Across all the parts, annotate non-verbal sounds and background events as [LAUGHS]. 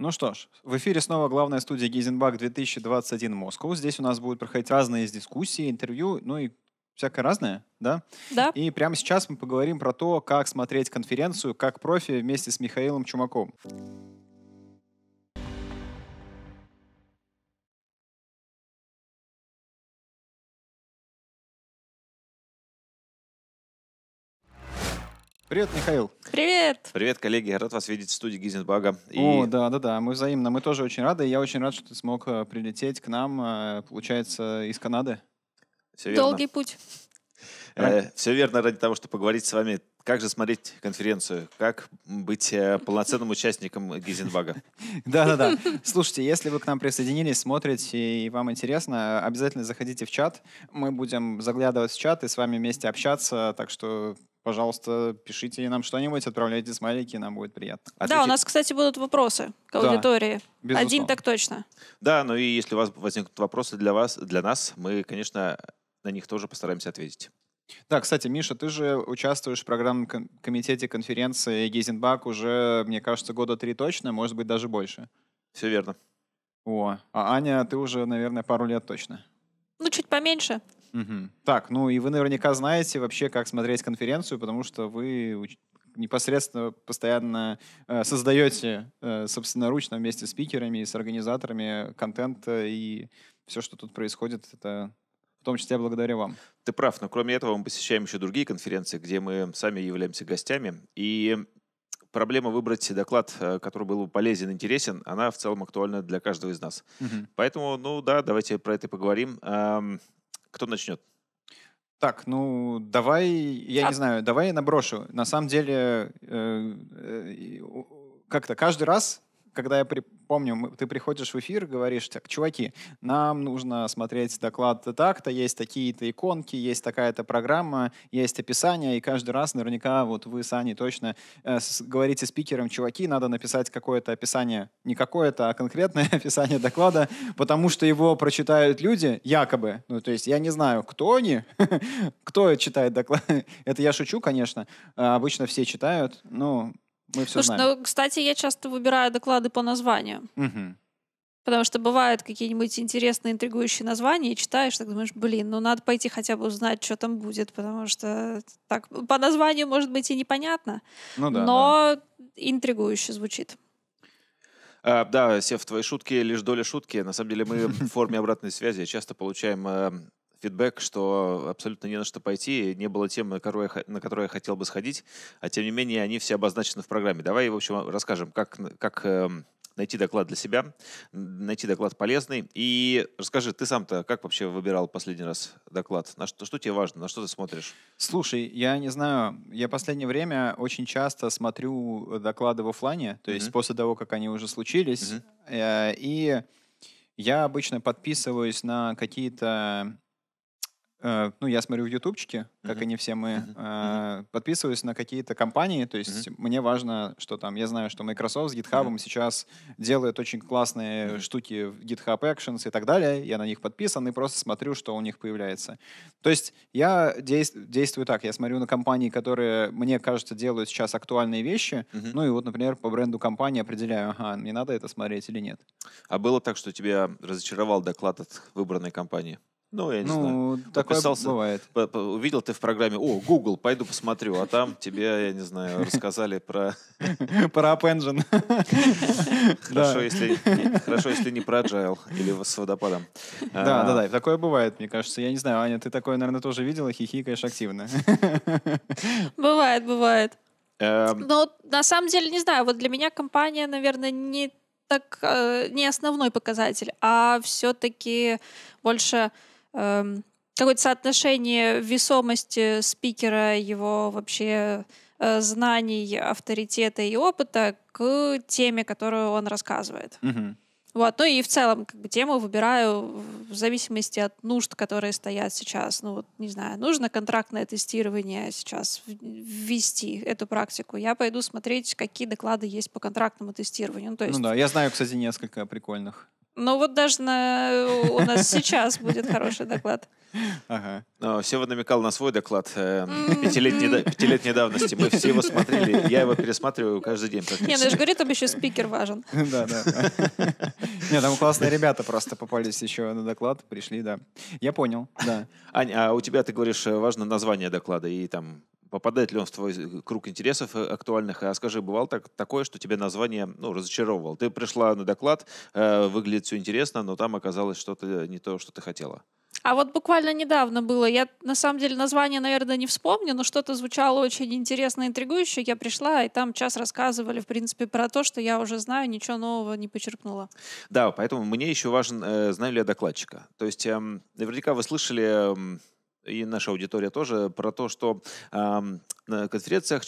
Ну что ж, в эфире снова главная студия Гейзенбак 2021 Москва. Здесь у нас будут проходить разные дискуссии, интервью, ну и всякое разное, да? Да. И прямо сейчас мы поговорим про то, как смотреть конференцию как профи вместе с Михаилом Чумаком. Привет, Михаил. Привет. Привет, коллеги. Рад вас видеть в студии Гизенбага. И... О, да-да-да, мы взаимно. Мы тоже очень рады. Я очень рад, что ты смог э, прилететь к нам, э, получается, из Канады. Все верно. Долгий путь. Э, все верно ради того, чтобы поговорить с вами, как же смотреть конференцию, как быть э, полноценным участником Гизенбага. Да-да-да. [LAUGHS] Слушайте, если вы к нам присоединились, смотрите и вам интересно, обязательно заходите в чат. Мы будем заглядывать в чат и с вами вместе общаться, так что пожалуйста, пишите нам что-нибудь, отправляйте смайлики, нам будет приятно. Ответить. Да, у нас, кстати, будут вопросы к аудитории. Да, Один так точно. Да, ну и если у вас возникнут вопросы для вас, для нас, мы, конечно, на них тоже постараемся ответить. Да, кстати, Миша, ты же участвуешь в программном комитете конференции Гейзенбак уже, мне кажется, года три точно, может быть, даже больше. Все верно. О, а Аня, ты уже, наверное, пару лет точно. Ну, чуть поменьше. Угу. Так, ну и вы наверняка знаете вообще, как смотреть конференцию, потому что вы уч- непосредственно постоянно э, создаете э, собственноручно вместе с спикерами и с организаторами контента и все, что тут происходит, это в том числе благодаря вам. Ты прав, но кроме этого мы посещаем еще другие конференции, где мы сами являемся гостями. И проблема выбрать доклад, э, который был бы полезен, интересен, она в целом актуальна для каждого из нас. Угу. Поэтому, ну да, давайте про это поговорим. Кто начнет? Так, ну давай, я а... не знаю, давай я наброшу. На самом деле, э, э, как-то каждый раз когда я при... помню, ты приходишь в эфир, говоришь, так, чуваки, нам нужно смотреть доклад так-то, есть такие-то иконки, есть такая-то программа, есть описание, и каждый раз наверняка вот вы, с Сани, точно э, с... говорите спикерам, чуваки, надо написать какое-то описание, не какое-то, а конкретное [LAUGHS] описание доклада, потому что его прочитают люди, якобы, ну, то есть я не знаю, кто они, [LAUGHS] кто читает доклад, [LAUGHS] это я шучу, конечно, а обычно все читают, ну, мы все Слушай, знаем. Ну, кстати, я часто выбираю доклады по названию. Угу. Потому что бывают какие-нибудь интересные, интригующие названия, и читаешь, так думаешь, блин, ну надо пойти хотя бы узнать, что там будет, потому что так по названию может быть и непонятно, ну, да, но да. интригующе звучит. А, да, Сев, твои шутки лишь доля шутки. На самом деле мы в форме обратной связи часто получаем эм, фидбэк, что абсолютно не на что пойти, не было темы, на которую, я, на которую я хотел бы сходить, а тем не менее они все обозначены в программе. Давай, в общем, расскажем, как, как эм, найти доклад для себя, найти доклад полезный. И расскажи, ты сам-то как вообще выбирал последний раз доклад? На что, что тебе важно, на что ты смотришь? Слушай, я не знаю, я последнее время очень часто смотрю доклады в офлайне, то mm-hmm. есть после того, как они уже случились, mm-hmm. и я обычно подписываюсь на какие-то Э, ну, я смотрю в ютубчике, как uh-huh. и не все мы, uh-huh. э, подписываюсь на какие-то компании, то есть uh-huh. мне важно, что там, я знаю, что Microsoft с GitHub uh-huh. сейчас делает очень классные uh-huh. штуки в GitHub Actions и так далее, я на них подписан и просто смотрю, что у них появляется. То есть я действ- действую так, я смотрю на компании, которые, мне кажется, делают сейчас актуальные вещи, uh-huh. ну и вот, например, по бренду компании определяю, ага, мне надо это смотреть или нет. А было так, что тебя разочаровал доклад от выбранной компании? Ну, я не ну, знаю. Такое Подписался, бывает. По, по, увидел ты в программе, о, Google, пойду посмотрю, а там тебе, я не знаю, рассказали про... [LAUGHS] Про App Engine. [LAUGHS] Хорошо, если не про Agile или с водопадом. Да, да, да, а. такое бывает, мне кажется. Я не знаю, Аня, ты такое, наверное, тоже видела, хихикаешь активно. [LAUGHS] Бывает, бывает. Эм. Но на самом деле, не знаю, вот для меня компания, наверное, не так, э, не основной показатель, а все-таки больше Эм, какое-то соотношение весомости спикера, его вообще э, знаний, авторитета и опыта к теме, которую он рассказывает. Угу. Вот, ну и в целом, как бы тему выбираю в зависимости от нужд, которые стоят сейчас. Ну, вот, не знаю, нужно контрактное тестирование сейчас ввести эту практику. Я пойду смотреть, какие доклады есть по контрактному тестированию. Ну, то ну есть... ну да, я знаю, кстати, несколько прикольных. Ну вот даже на... у нас сейчас будет хороший доклад. Ага. Но Сева намекал на свой доклад э, пятилетней, пятилетней давности. Мы все его смотрели. Я его пересматриваю каждый день. Не, ну я же говорю, там еще спикер важен. [LAUGHS] Да, да. Не, там классные ребята просто попались еще на доклад, пришли, да. Я понял, да. Аня, а у тебя, ты говоришь, важно название доклада и там попадает ли он в твой э, круг интересов э, актуальных. А скажи, бывало так, такое, что тебе название ну, разочаровывало? Ты пришла на доклад, э, выглядит все интересно, но там оказалось что-то не то, что ты хотела. А вот буквально недавно было, я на самом деле название, наверное, не вспомню, но что-то звучало очень интересно, интригующе. Я пришла, и там час рассказывали, в принципе, про то, что я уже знаю, ничего нового не почерпнула. Да, поэтому мне еще важен, э, знаю ли я докладчика. То есть э, наверняка вы слышали... Э, и наша аудитория тоже, про то, что на конференциях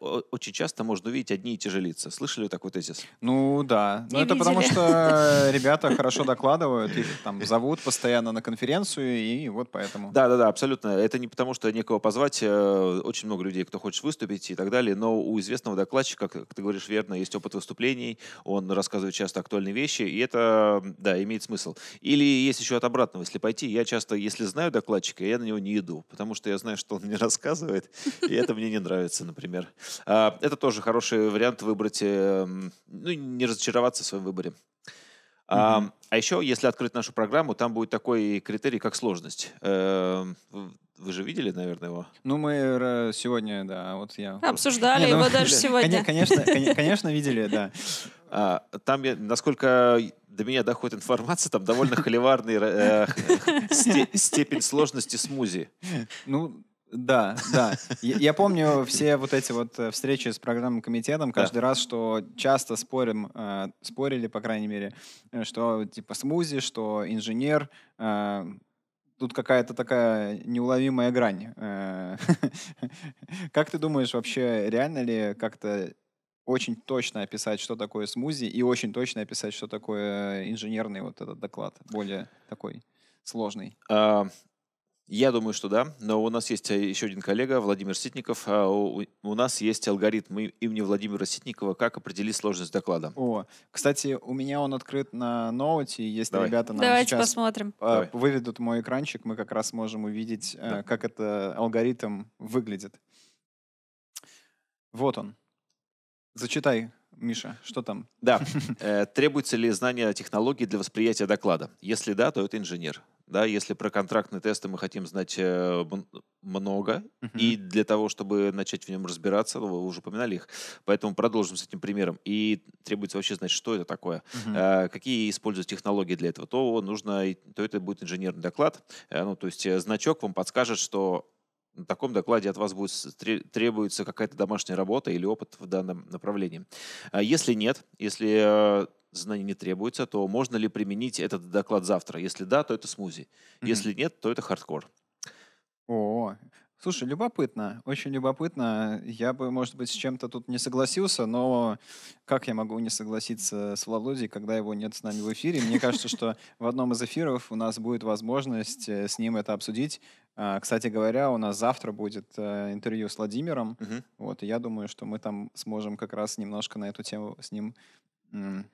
очень часто можно увидеть одни и те же лица. Слышали вот такой тезис? Ну да. Не ну, Но видели. это потому, что э, ребята [LAUGHS] хорошо докладывают, их там зовут постоянно на конференцию, и вот поэтому. Да, да, да, абсолютно. Это не потому, что некого позвать. Э, очень много людей, кто хочет выступить и так далее. Но у известного докладчика, как ты говоришь верно, есть опыт выступлений, он рассказывает часто актуальные вещи, и это, да, имеет смысл. Или есть еще от обратного, если пойти, я часто, если знаю докладчика, я на него не иду, потому что я знаю, что он мне [LAUGHS] рассказывает, и это мне мне не нравится, например. А, это тоже хороший вариант выбрать, э, ну, не разочароваться в своем выборе. Mm-hmm. А, а еще, если открыть нашу программу, там будет такой критерий, как сложность. Э, вы же видели, наверное, его? Ну, мы сегодня, да, вот я... Обсуждали Не, ну, его даже сегодня. Конечно, конечно, видели, да. [LAUGHS] А, там, я, насколько до меня доходит информация, там довольно [LAUGHS] холиварный э, э, сте, степень сложности смузи. Ну, да, да. Я, я помню все вот эти вот э, встречи с программным комитетом каждый да. раз, что часто спорим, э, спорили, по крайней мере, э, что типа смузи, что инженер, э, тут какая-то такая неуловимая грань. Э, [LAUGHS] как ты думаешь, вообще реально ли как-то очень точно описать, что такое смузи, и очень точно описать, что такое инженерный вот этот доклад, более такой сложный? Я думаю, что да, но у нас есть э, еще один коллега, Владимир Ситников. А, у, у нас есть алгоритм имени Владимира Ситникова, как определить сложность доклада. О, кстати, у меня он открыт на ноуте, если Давай. ребята нам Давайте сейчас посмотрим. А, выведут мой экранчик, мы как раз можем увидеть, э, да. как этот алгоритм выглядит. Вот он. Зачитай, Миша, что там? Да. [LAUGHS] Э, требуется ли знание технологий для восприятия доклада? Если да, то это инженер да, если про контрактные тесты мы хотим знать э, много, uh-huh. и для того, чтобы начать в нем разбираться, вы уже упоминали их, поэтому продолжим с этим примером. И требуется вообще знать, что это такое, uh-huh. какие используют технологии для этого. То нужно, то это будет инженерный доклад, э, ну, то есть значок вам подскажет, что на таком докладе от вас будет требуется какая-то домашняя работа или опыт в данном направлении. А если нет, если знаний не требуется, то можно ли применить этот доклад завтра? Если да, то это смузи. Mm-hmm. Если нет, то это хардкор. О, слушай, любопытно, очень любопытно. Я бы, может быть, с чем-то тут не согласился, но как я могу не согласиться с Володей, когда его нет с нами в эфире? Мне кажется, что в одном из эфиров у нас будет возможность э, с ним это обсудить. А, кстати говоря, у нас завтра будет э, интервью с Владимиром. Угу. Вот, и я думаю, что мы там сможем как раз немножко на эту тему с ним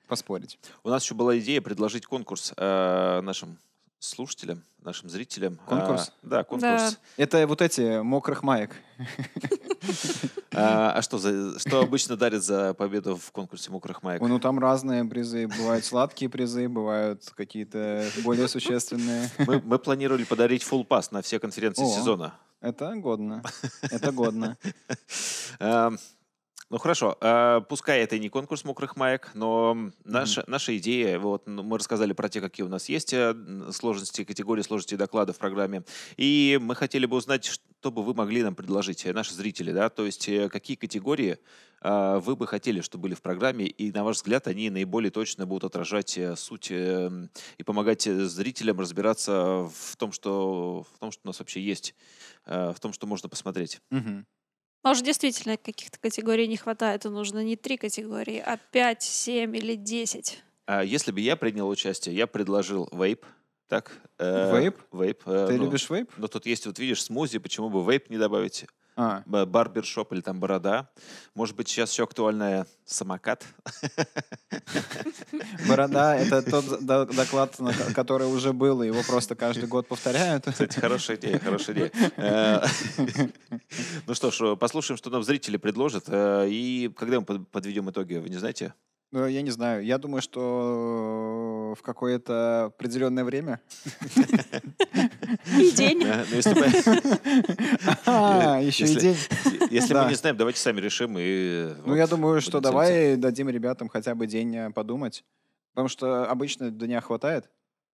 поспорить. У нас еще была идея предложить конкурс э, нашим слушателям, нашим зрителям. Конкурс? А, да, конкурс. Да. Это вот эти мокрых маек. [LAUGHS] А, а, что, за, что обычно дарят за победу в конкурсе мокрых маек? Ну, там разные призы. Бывают сладкие призы, бывают какие-то более существенные. Мы, планировали подарить full пас на все конференции сезона. Это годно. Это годно. [LAUGHS] Эм, ну хорошо, а, пускай это не конкурс мокрых маек, но наша, mm-hmm. наша идея, вот ну, мы рассказали про те, какие у нас есть э, сложности, категории сложности доклада в программе, и мы хотели бы узнать, что бы вы могли нам предложить, э, наши зрители, да, то есть э, какие категории а, вы бы хотели, чтобы были в программе, и на ваш взгляд они наиболее точно будут отражать суть и помогать зрителям разбираться в том, что, в том, что у нас вообще есть, в том, что можно посмотреть. Mm-hmm. Может, ну, а действительно каких-то категорий не хватает, и нужно не три категории, а пять, семь или десять. А если бы я принял участие, я предложил вейп. Так? Э, вейп? Вейп. Э, Ты ну, любишь вейп? Но ну, тут есть, вот видишь, смузи, почему бы вейп не добавить? А. Барбершоп или там борода. Может быть, сейчас еще актуальная самокат. [LAUGHS] Борода — это тот доклад, который уже был, и его просто каждый год повторяют. Кстати, хорошая идея, хорошая идея. Э, [LAUGHS] ну что ж, послушаем, что нам зрители предложат. Э, и когда мы подведем итоги, вы не знаете? Ну Я не знаю. Я думаю, что в какое-то определенное время. [LAUGHS] день. [LAUGHS] А, еще и день. Если мы не знаем, давайте сами решим. Ну, я думаю, что давай дадим ребятам хотя бы день э, подумать. Потому что обычно дня хватает.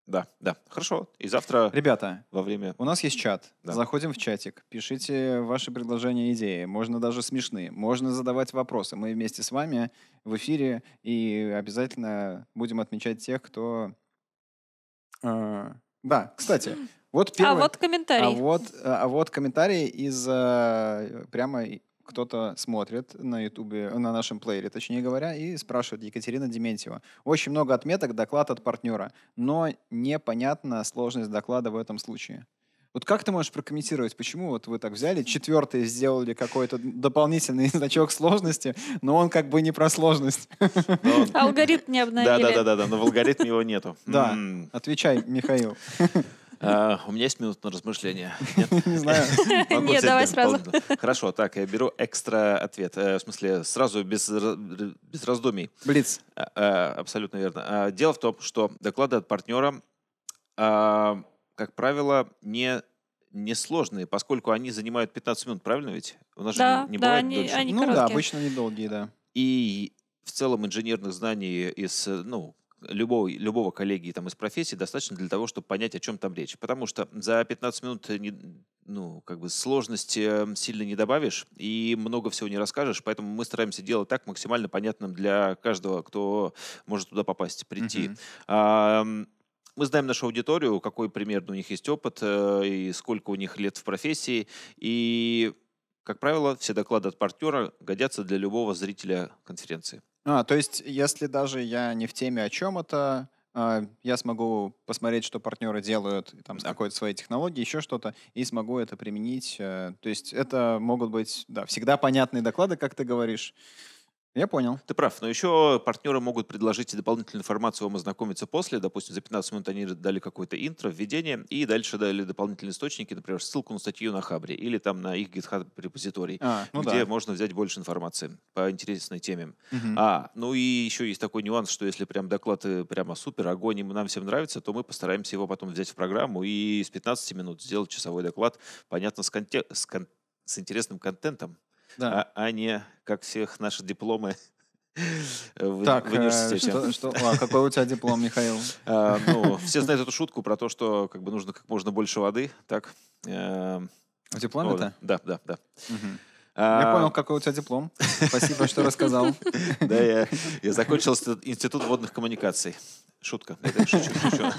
Да, да. Хорошо. И завтра... Ребята, во время... у нас есть чат. Да. Заходим в чатик, пишите ваши предложения, идеи. Можно даже смешные. Можно задавать вопросы. Мы вместе с вами в эфире и обязательно будем отмечать тех, кто... Э, да, кстати, вот первый, а вот комментарий. А вот, а вот комментарий из э, прямо кто-то смотрит на Ютубе, на нашем плеере, точнее говоря, и спрашивает Екатерина Дементьева. Очень много отметок, доклад от партнера, но непонятна сложность доклада в этом случае. Вот как ты можешь прокомментировать, почему вот вы так взяли, четвертый сделали какой-то дополнительный [LAUGHS] значок сложности, но он как бы не про сложность. Алгоритм не обновили. Да-да-да, но в алгоритме его нету. Да, отвечай, Михаил. [LAUGHS] А, у меня есть минут на размышление. [LAUGHS] Не знаю. [LAUGHS] Нет, давай сразу. Хорошо, так, я беру экстра ответ. Э, в смысле, сразу без раздумий. Блиц. А, а, абсолютно верно. Дело в том, что доклады от партнера, как правило, не несложные, поскольку они занимают 15 минут, правильно ведь? У нас да, же не да, бывает они, дольше. Они ну короткие. да, обычно недолгие, да. И в целом инженерных знаний из, э, ну, любого, любого коллеги там, из профессии достаточно для того, чтобы понять, о чем там речь. Потому что за 15 минут э, не, ну, как бы сложности эм, сильно не добавишь и много всего не расскажешь, поэтому мы стараемся делать так максимально понятным для каждого, кто может туда попасть, прийти. Mm-hmm. А, мы знаем нашу аудиторию, какой примерно у них есть опыт э, и сколько у них лет в профессии. И, как правило, все доклады от партнера годятся для любого зрителя конференции. А, то есть, если даже я не в теме о чем это, а, я смогу посмотреть, что партнеры делают, там, да. какой-то своей технологии, еще что-то, и смогу это применить. Э, то есть это могут быть, да, всегда понятные доклады, как ты говоришь. Я понял. Ты прав, но еще партнеры могут предложить дополнительную информацию вам ознакомиться после. Допустим, за 15 минут они дали какое-то интро, введение, и дальше дали дополнительные источники, например, ссылку на статью на Хабре или там на их GitHub репозиторий, а, ну где да. можно взять больше информации по интересной теме. Угу. А, ну и еще есть такой нюанс, что если прям доклад э, прямо супер, огонь, и нам всем нравится, то мы постараемся его потом взять в программу и с 15 минут сделать часовой доклад, понятно, с, конте- с, кон- с интересным контентом да. а, а не как всех наши дипломы [LAUGHS] в, так, в э, университете. Что, что, а какой у тебя диплом, Михаил? [LAUGHS] А, ну, все знают эту шутку про то, что как бы нужно как можно больше воды, так? Э, а, диплом это? Да, да, да. Угу. А... Я понял, какой у тебя диплом. Спасибо, что рассказал. [LAUGHS] Да, я, я закончил институт водных коммуникаций. Шутка. Это шучу, шучу.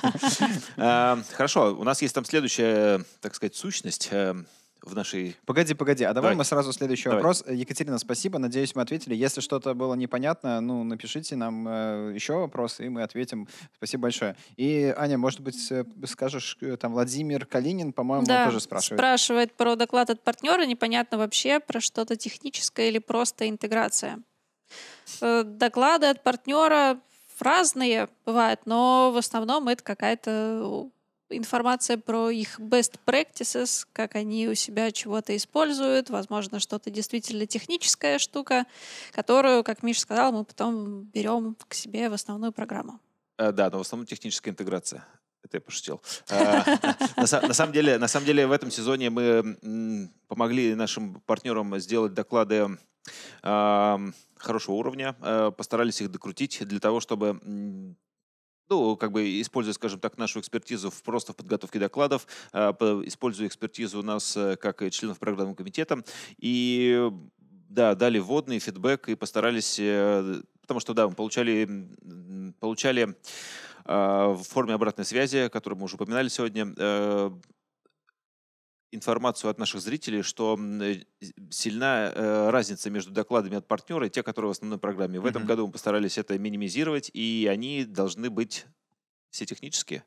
А, хорошо, у нас есть там следующая, так сказать, сущность эм, в нашей... Погоди, погоди, а давай, давай. мы сразу следующий давай. вопрос. Екатерина, спасибо, надеюсь, мы ответили. Если что-то было непонятно, ну, напишите нам э, еще вопросы, и мы ответим. Спасибо большое. И, Аня, может быть, э, скажешь, э, там, Владимир Калинин, по-моему, да, тоже спрашивает. спрашивает про доклад от партнера, непонятно вообще, про что-то техническое или просто интеграция. Э, доклады от партнера разные бывают, но в основном это какая-то информация про их best practices, как они у себя чего-то используют, возможно, что-то действительно техническая штука, которую, как Миша сказал, мы потом берем к себе в основную программу. Э, да, но в основном техническая интеграция. Это я пошутил. Э, [LAUGHS] на самом деле, на самом деле в этом сезоне мы помогли нашим партнерам сделать доклады хорошего уровня, э, постарались их докрутить для того, чтобы ну, как бы используя, скажем так, нашу экспертизу в, просто в подготовке докладов, а, используя экспертизу у нас э, как членов программного комитета. И да, дали вводный фидбэк и постарались, э, потому что, да, мы получали, получали а, в форме обратной связи, которую мы уже упоминали сегодня, э, информацию от наших зрителей, что э, сильна э, разница между докладами от партнера и те, которые в основной программе. В mm-hmm. этом году мы постарались это минимизировать, и они должны быть все технические.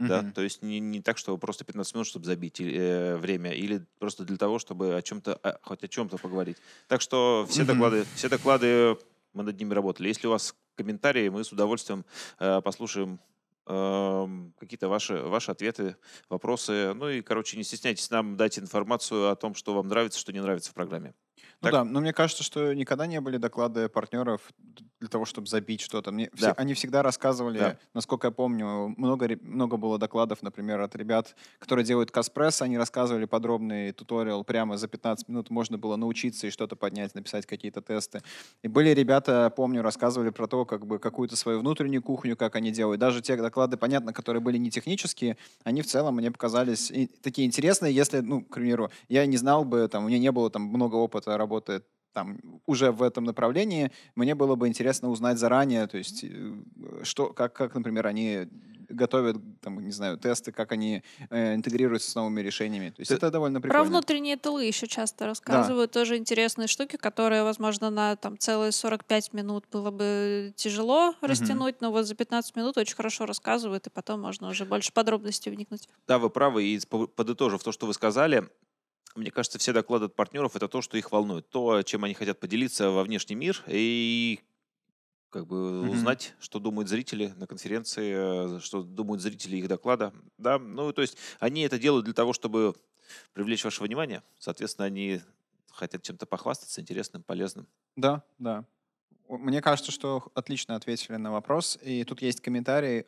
Mm-hmm. Да, то есть не, не так, что просто 15 минут, чтобы забить э, время, или просто для того, чтобы о чем-то, а, хоть о чем-то поговорить. Так что все mm-hmm. доклады, все доклады мы над ними работали. Если у вас комментарии, мы с удовольствием э, послушаем Эм, какие-то ваши, ваши ответы, вопросы. Ну и, короче, не стесняйтесь нам дать информацию о том, что вам нравится, что не нравится в программе. Ну так... да, но мне кажется, что никогда не были доклады партнеров для того, чтобы забить что-то. Мне да. все, они всегда рассказывали, да. насколько я помню, много, много было докладов, например, от ребят, которые делают Каспресс, они рассказывали подробный туториал прямо за 15 минут, можно было научиться и что-то поднять, написать какие-то тесты. И были ребята, помню, рассказывали про то, как бы какую-то свою внутреннюю кухню, как они делают. Даже те доклады, понятно, которые были не технические, они в целом мне показались такие интересные, если, ну, к примеру, я не знал бы, там, у меня не было там много опыта работает там уже в этом направлении, мне было бы интересно узнать заранее, то есть э, что, как, как например, они готовят, там, не знаю, тесты, как они э, интегрируются с новыми решениями. То есть Ты... это довольно прикольно. Про внутренние тылы еще часто рассказывают, да. тоже интересные штуки, которые, возможно, на там целые 45 минут было бы тяжело растянуть, угу. но вот за 15 минут очень хорошо рассказывают, и потом можно уже больше подробностей вникнуть. Да, вы правы, и подытожив то, что вы сказали, мне кажется, все доклады от партнеров — это то, что их волнует, то, чем они хотят поделиться во внешний мир, и как бы mm-hmm. узнать, что думают зрители на конференции, э, что думают зрители их доклада. Да, ну, то есть они это делают для того, чтобы привлечь ваше внимание. Соответственно, они хотят чем-то похвастаться интересным, полезным. Да, да. Мне кажется, что отлично ответили на вопрос. И тут есть комментарий,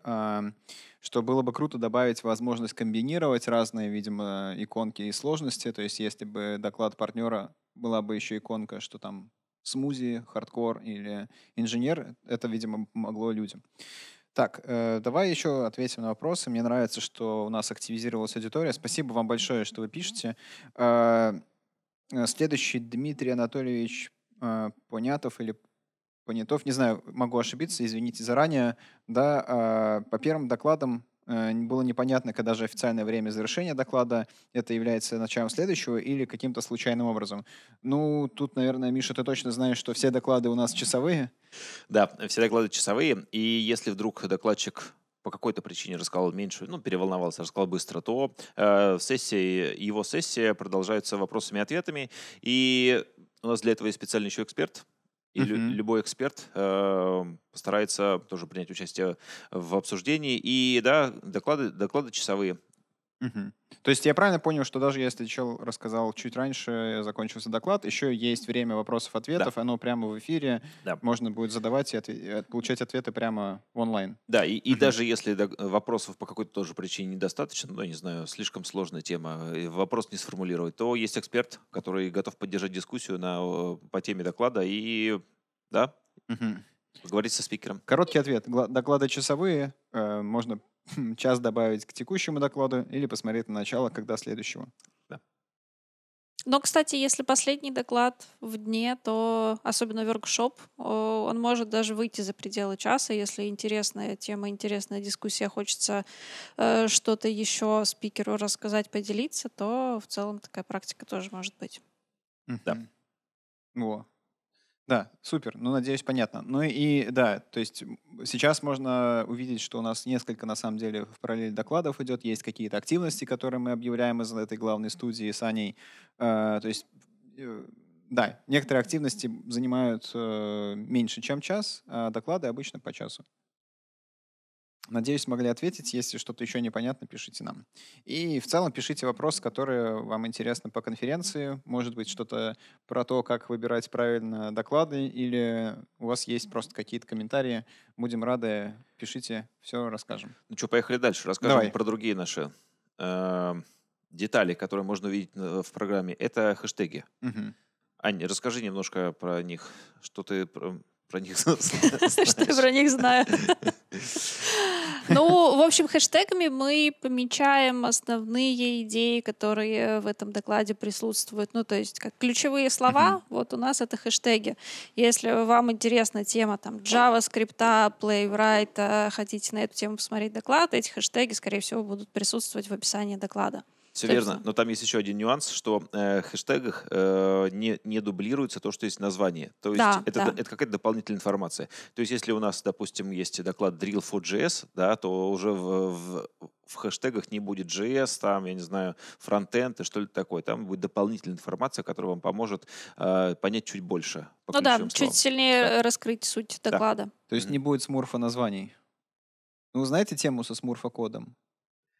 что было бы круто добавить возможность комбинировать разные, видимо, иконки и сложности. То есть если бы доклад партнера была бы еще иконка, что там смузи, хардкор или инженер, это, видимо, помогло людям. Так, э, давай еще ответим на вопросы. Мне нравится, что у нас активизировалась аудитория. Спасибо вам большое, что вы пишете. Э, э следующий Дмитрий Анатольевич э, Понятов или понятов, не знаю, могу ошибиться, извините заранее, да, а, по первым докладам э, было непонятно, когда же официальное время завершения доклада, это является началом следующего или каким-то случайным образом. Ну, тут, наверное, Миша, ты точно знаешь, что все доклады у нас часовые. Да, все доклады часовые, и если вдруг докладчик по какой-то причине рассказал меньше, ну, переволновался, рассказал быстро, то э, сессия, его сессия продолжается вопросами и ответами, и у нас для этого есть специальный еще эксперт, и uh-huh. любой эксперт э, постарается тоже принять участие в обсуждении. И да, доклады, доклады часовые. Угу. То есть я правильно понял, что даже если чел рассказал чуть раньше, закончился доклад, еще есть время вопросов-ответов, да. оно прямо в эфире, да. можно будет задавать и ответ, получать ответы прямо онлайн. Да, и, и угу. даже если э, вопросов по какой-то тоже причине недостаточно, ну, не знаю, слишком сложная тема, вопрос не сформулировать, то есть эксперт, который готов поддержать дискуссию на, по теме доклада и, да, угу. поговорить со спикером. Короткий ответ. Доклады часовые, э, можно [LAUGHS] час добавить к текущему докладу или посмотреть на начало, когда следующего. Да. Но, кстати, если последний доклад в дне, то особенно воркшоп, он может даже выйти за пределы часа, если интересная тема, интересная дискуссия, хочется э, что-то еще спикеру рассказать, поделиться, то в целом такая практика тоже может быть. Да. Во. Да, супер. Ну, надеюсь, понятно. Ну и да, то есть сейчас можно увидеть, что у нас несколько, на самом деле, в параллель докладов идет, есть какие-то активности, которые мы объявляем из этой главной студии с Аней. Э, то есть, э, да, некоторые активности занимают э, меньше, чем час, а доклады обычно по часу. Надеюсь, смогли ответить. Если что-то еще непонятно, пишите нам. И в целом пишите вопросы, которые вам интересны по конференции. Может быть, что-то про то, как выбирать правильно доклады, или у вас есть просто какие-то комментарии. Будем рады. Пишите, все расскажем. Ну что, поехали дальше. Расскажем Давай. про другие наши эм, детали, которые можно увидеть э, в программе. Это хэштеги. Аня, расскажи немножко про них. Что ты про них [LAUGHS] [LAUGHS] знаешь? Что я про них знаю? Ну, в общем, хэштегами мы помечаем основные идеи, которые э, в этом докладе присутствуют. Ну, то есть, как ключевые слова, вот у нас это хэштеги. Если вам интересна тема там JavaScript, Playwright, э, хотите на эту тему посмотреть доклад, эти хэштеги, скорее всего, будут присутствовать в описании доклада. Все верно. Но там есть еще один нюанс, что э, хэштегах э, не, не дублируется то, что есть название. То есть да, это, да. это какая-то дополнительная информация. То есть если у нас, допустим, есть доклад drill4js, да, то уже в, в, в хэштегах не будет JS, там, я не знаю, фронтенд и что-либо такое. Там будет дополнительная информация, которая вам поможет э, понять чуть больше. ну да, словам. чуть сильнее да. раскрыть суть доклада. Да. То есть mm-hmm. не будет смурфа названий. Ну, знаете тему со смурфа-кодом?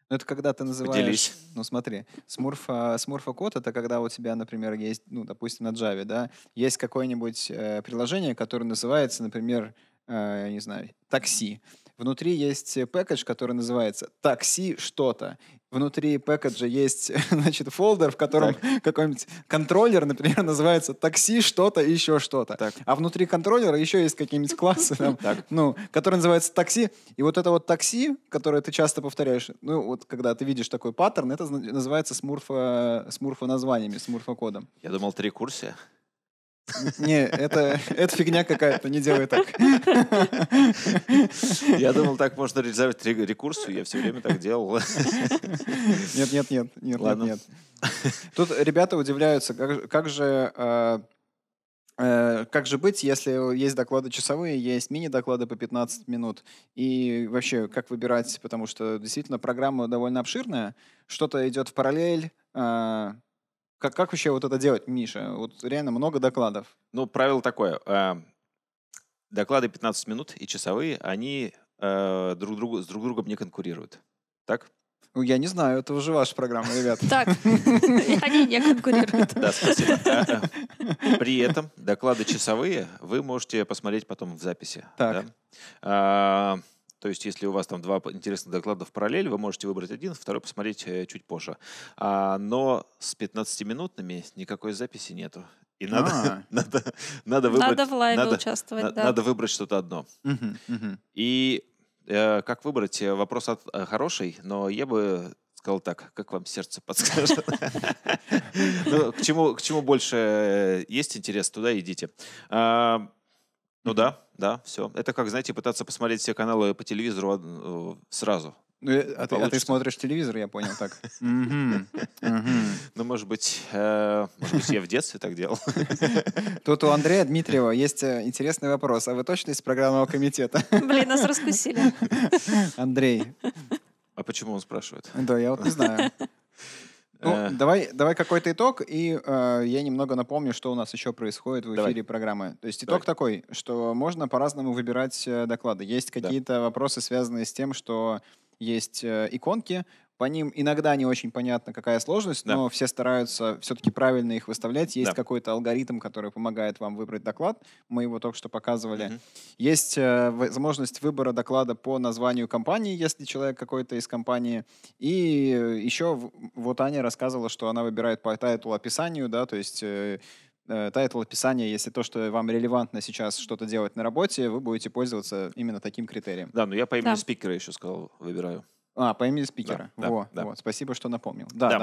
Ну, это когда ты называешь... Поделись. Ну, смотри, смурфа, смурфа код — это когда у тебя, например, есть, ну, допустим, на Java, да, есть какое-нибудь э, приложение, которое называется, например, э, не знаю, такси. Внутри есть э, пэкэдж, который называется такси что-то внутри пэкэджа есть, [LAUGHS] значит, фолдер, в котором какой-нибудь контроллер, например, [LAUGHS] называется такси, что-то, еще что-то. А внутри контроллера еще есть какие-нибудь [LAUGHS] классы, там, ну, которые называются такси. И вот это вот такси, которое ты часто повторяешь, ну, вот когда ты видишь такой паттерн, это называется смурфа, смурфа названиями, смурфа кодом. Я думал, три курса. Не, это, это фигня какая-то, не делай так. Я думал, так можно реализовать рекурсию, я все время так делал. Нет, нет, нет, нет, Ладно. нет, нет. Тут ребята удивляются, как, как же... Э, э, как же быть, если есть доклады часовые, есть мини-доклады по 15 минут? И вообще, как выбирать? Потому что действительно программа довольно обширная. Что-то идет в параллель, э, как, как вообще вот это делать, Миша? Вот реально много докладов. Ну, правило такое. А, доклады 15 минут и часовые, они а, друг другу, с друг другом не конкурируют. Так? Ну, я не знаю, это уже ваша программа, ребят. [LAUGHS] Так, [LAUGHS] они не конкурируют. Да, спасибо. А, при этом доклады часовые вы можете посмотреть потом в записи. Так. То есть, если у вас там два интересных доклада в параллель, вы можете выбрать один, второй посмотреть э, чуть позже. А, но с 15-минутными никакой записи нету. И а. [LAUGHS] надо, надо, надо выбрать... Надо в лайве надо, участвовать, на, да. Надо выбрать что-то одно. И э, как выбрать? Э, вопрос от, э, хороший, но я бы сказал так, как вам сердце подскажет. [LAUGHS] Ну, к чему больше э, есть интерес, туда идите. А, ну да, да, все. Это как, знаете, пытаться посмотреть все каналы по телевизору э, сразу. Ну, э, а, ты, а ты смотришь телевизор, я понял так. [LAUGHS] Ну, может быть, э, может быть, я в детстве так делал. [LAUGHS] Тут у Андрея Дмитриева есть интересный вопрос. А вы точно из программного комитета? [LAUGHS] Блин, нас раскусили. Андрей. А почему он спрашивает? Да, я вот не знаю. Ну, э. давай, давай какой-то итог, и э, я немного напомню, что у нас еще происходит в эфире давай. программы. То есть итог давай. такой, что можно по-разному выбирать э, доклады. Есть какие-то да. вопросы, связанные с тем, что есть э, иконки, по ним иногда не очень понятно, какая сложность, да. но все стараются все-таки правильно их выставлять. Есть да. какой-то алгоритм, который помогает вам выбрать доклад. Мы его только что показывали. Угу. Есть э, возможность выбора доклада по названию компании, если человек какой-то из компании. И еще вот Аня рассказывала, что она выбирает по тайтлу описанию, да, то есть э, э, тайтл описания, если то, что вам релевантно сейчас что-то делать на работе, вы будете пользоваться именно таким критерием. Да, но я по имени да. спикера еще сказал, выбираю. А, по имени спикера. Да, Во, да, вот. да. Спасибо, что напомнил. Да, да.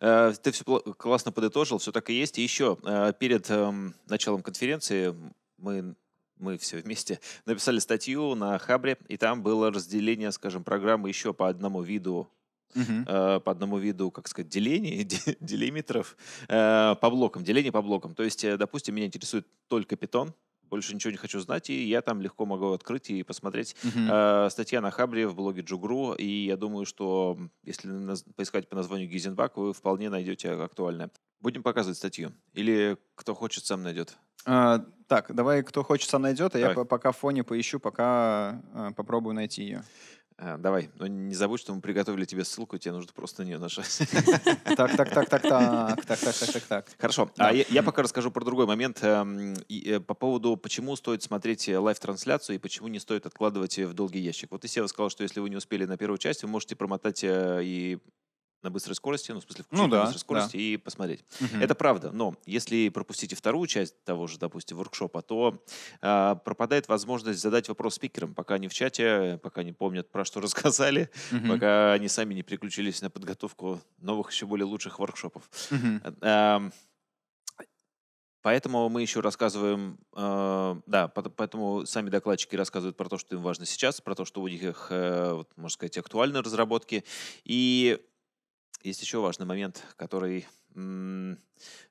да. Э, ты все классно подытожил, все так и есть. И еще э, перед эм, началом конференции мы мы все вместе [LAUGHS] написали статью на Хабре, и там было разделение, скажем, программы еще по одному виду uh Э, по одному виду, как сказать, делений, [LAUGHS] делиметров э, по блокам, деление по блокам. То есть, э, допустим, меня интересует только питон, больше ничего не хочу знать, и я там легко могу открыть и посмотреть. Mm-hmm. Э, статья на Хабре в блоге Джугру, и я думаю, что если наз- поискать по названию Гизенбак, вы вполне найдете актуальное. Будем показывать статью? Или кто хочет, сам найдет? А, так, давай, кто хочет, сам найдет, а давай. я по- пока в фоне поищу, пока а, попробую найти ее. А, давай, но ну, не забудь, что мы приготовили тебе ссылку, тебе нужно просто на нее нажать. Так, [LAUGHS] так, так, так, так, так, так, так, так, так. Хорошо. А я пока расскажу про другой момент эм, э, по поводу, почему стоит смотреть лайв-трансляцию и почему не стоит откладывать в долгий ящик. Вот и Сева сказал, что если вы не успели на первую часть, вы можете промотать э, и на быстрой скорости, ну, в смысле, включить ну, да, на быстрой скорости да. и посмотреть. Угу. Это правда, но если пропустите вторую часть того же, допустим, воркшопа, то э, пропадает возможность задать вопрос спикерам, пока они в чате, пока не помнят, про что [LAUGHS] рассказали, угу. пока они сами не переключились на подготовку новых, еще более лучших воркшопов. Угу. Э, Поэтому мы еще рассказываем, э, да, поэтому сами докладчики рассказывают про то, что им важно сейчас, про то, что у них, э, вот, можно сказать, актуальные разработки. И есть еще важный момент, который реально,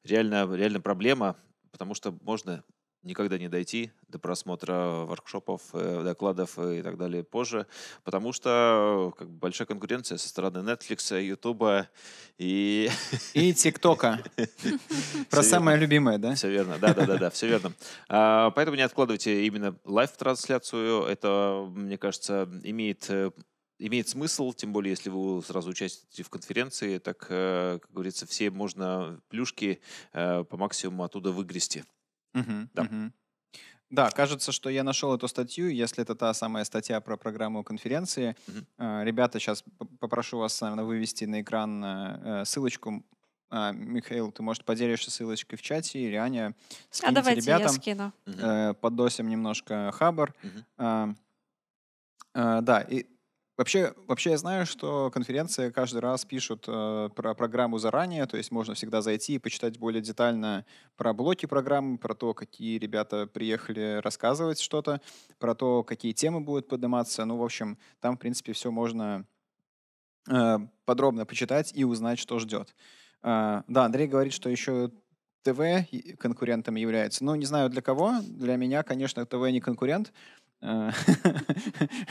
реально проблема, потому что можно никогда не дойти до просмотра воркшопов, э, докладов и так далее позже, потому что как бы, большая конкуренция со стороны Netflix, YouTube и... И ТикТока. [LAUGHS] Про самое любимое, да? Все верно, да-да-да, все верно. А, поэтому не откладывайте именно лайв-трансляцию. Это, мне кажется, имеет э, имеет смысл, тем более, если вы сразу участвуете в конференции, так, э, как говорится, все можно плюшки э, по максимуму оттуда выгрести. Угу, да. Угу. Да, кажется, что я нашел эту статью, если это та самая статья про программу конференции. mm Ребята, сейчас попрошу вас, наверное, вывести на экран ссылочку. А, Михаил, ты, может, поделишься ссылочкой в чате, или Аня, а скиньте а давайте ребятам. я скину. Mm-hmm. немножко хабар. Mm-hmm. Да, и Вообще, вообще я знаю, что конференции каждый раз пишут э, про программу заранее, то есть можно всегда зайти и почитать более детально про блоки программы, про то, какие ребята приехали рассказывать что-то, про то, какие темы будут подниматься. Ну, в общем, там, в принципе, все можно э, подробно почитать и узнать, что ждет. Э, а, да, Андрей говорит, что еще ТВ конкурентом является. Ну, не знаю для кого. Для меня, конечно, ТВ не конкурент. Э, [LAUGHS]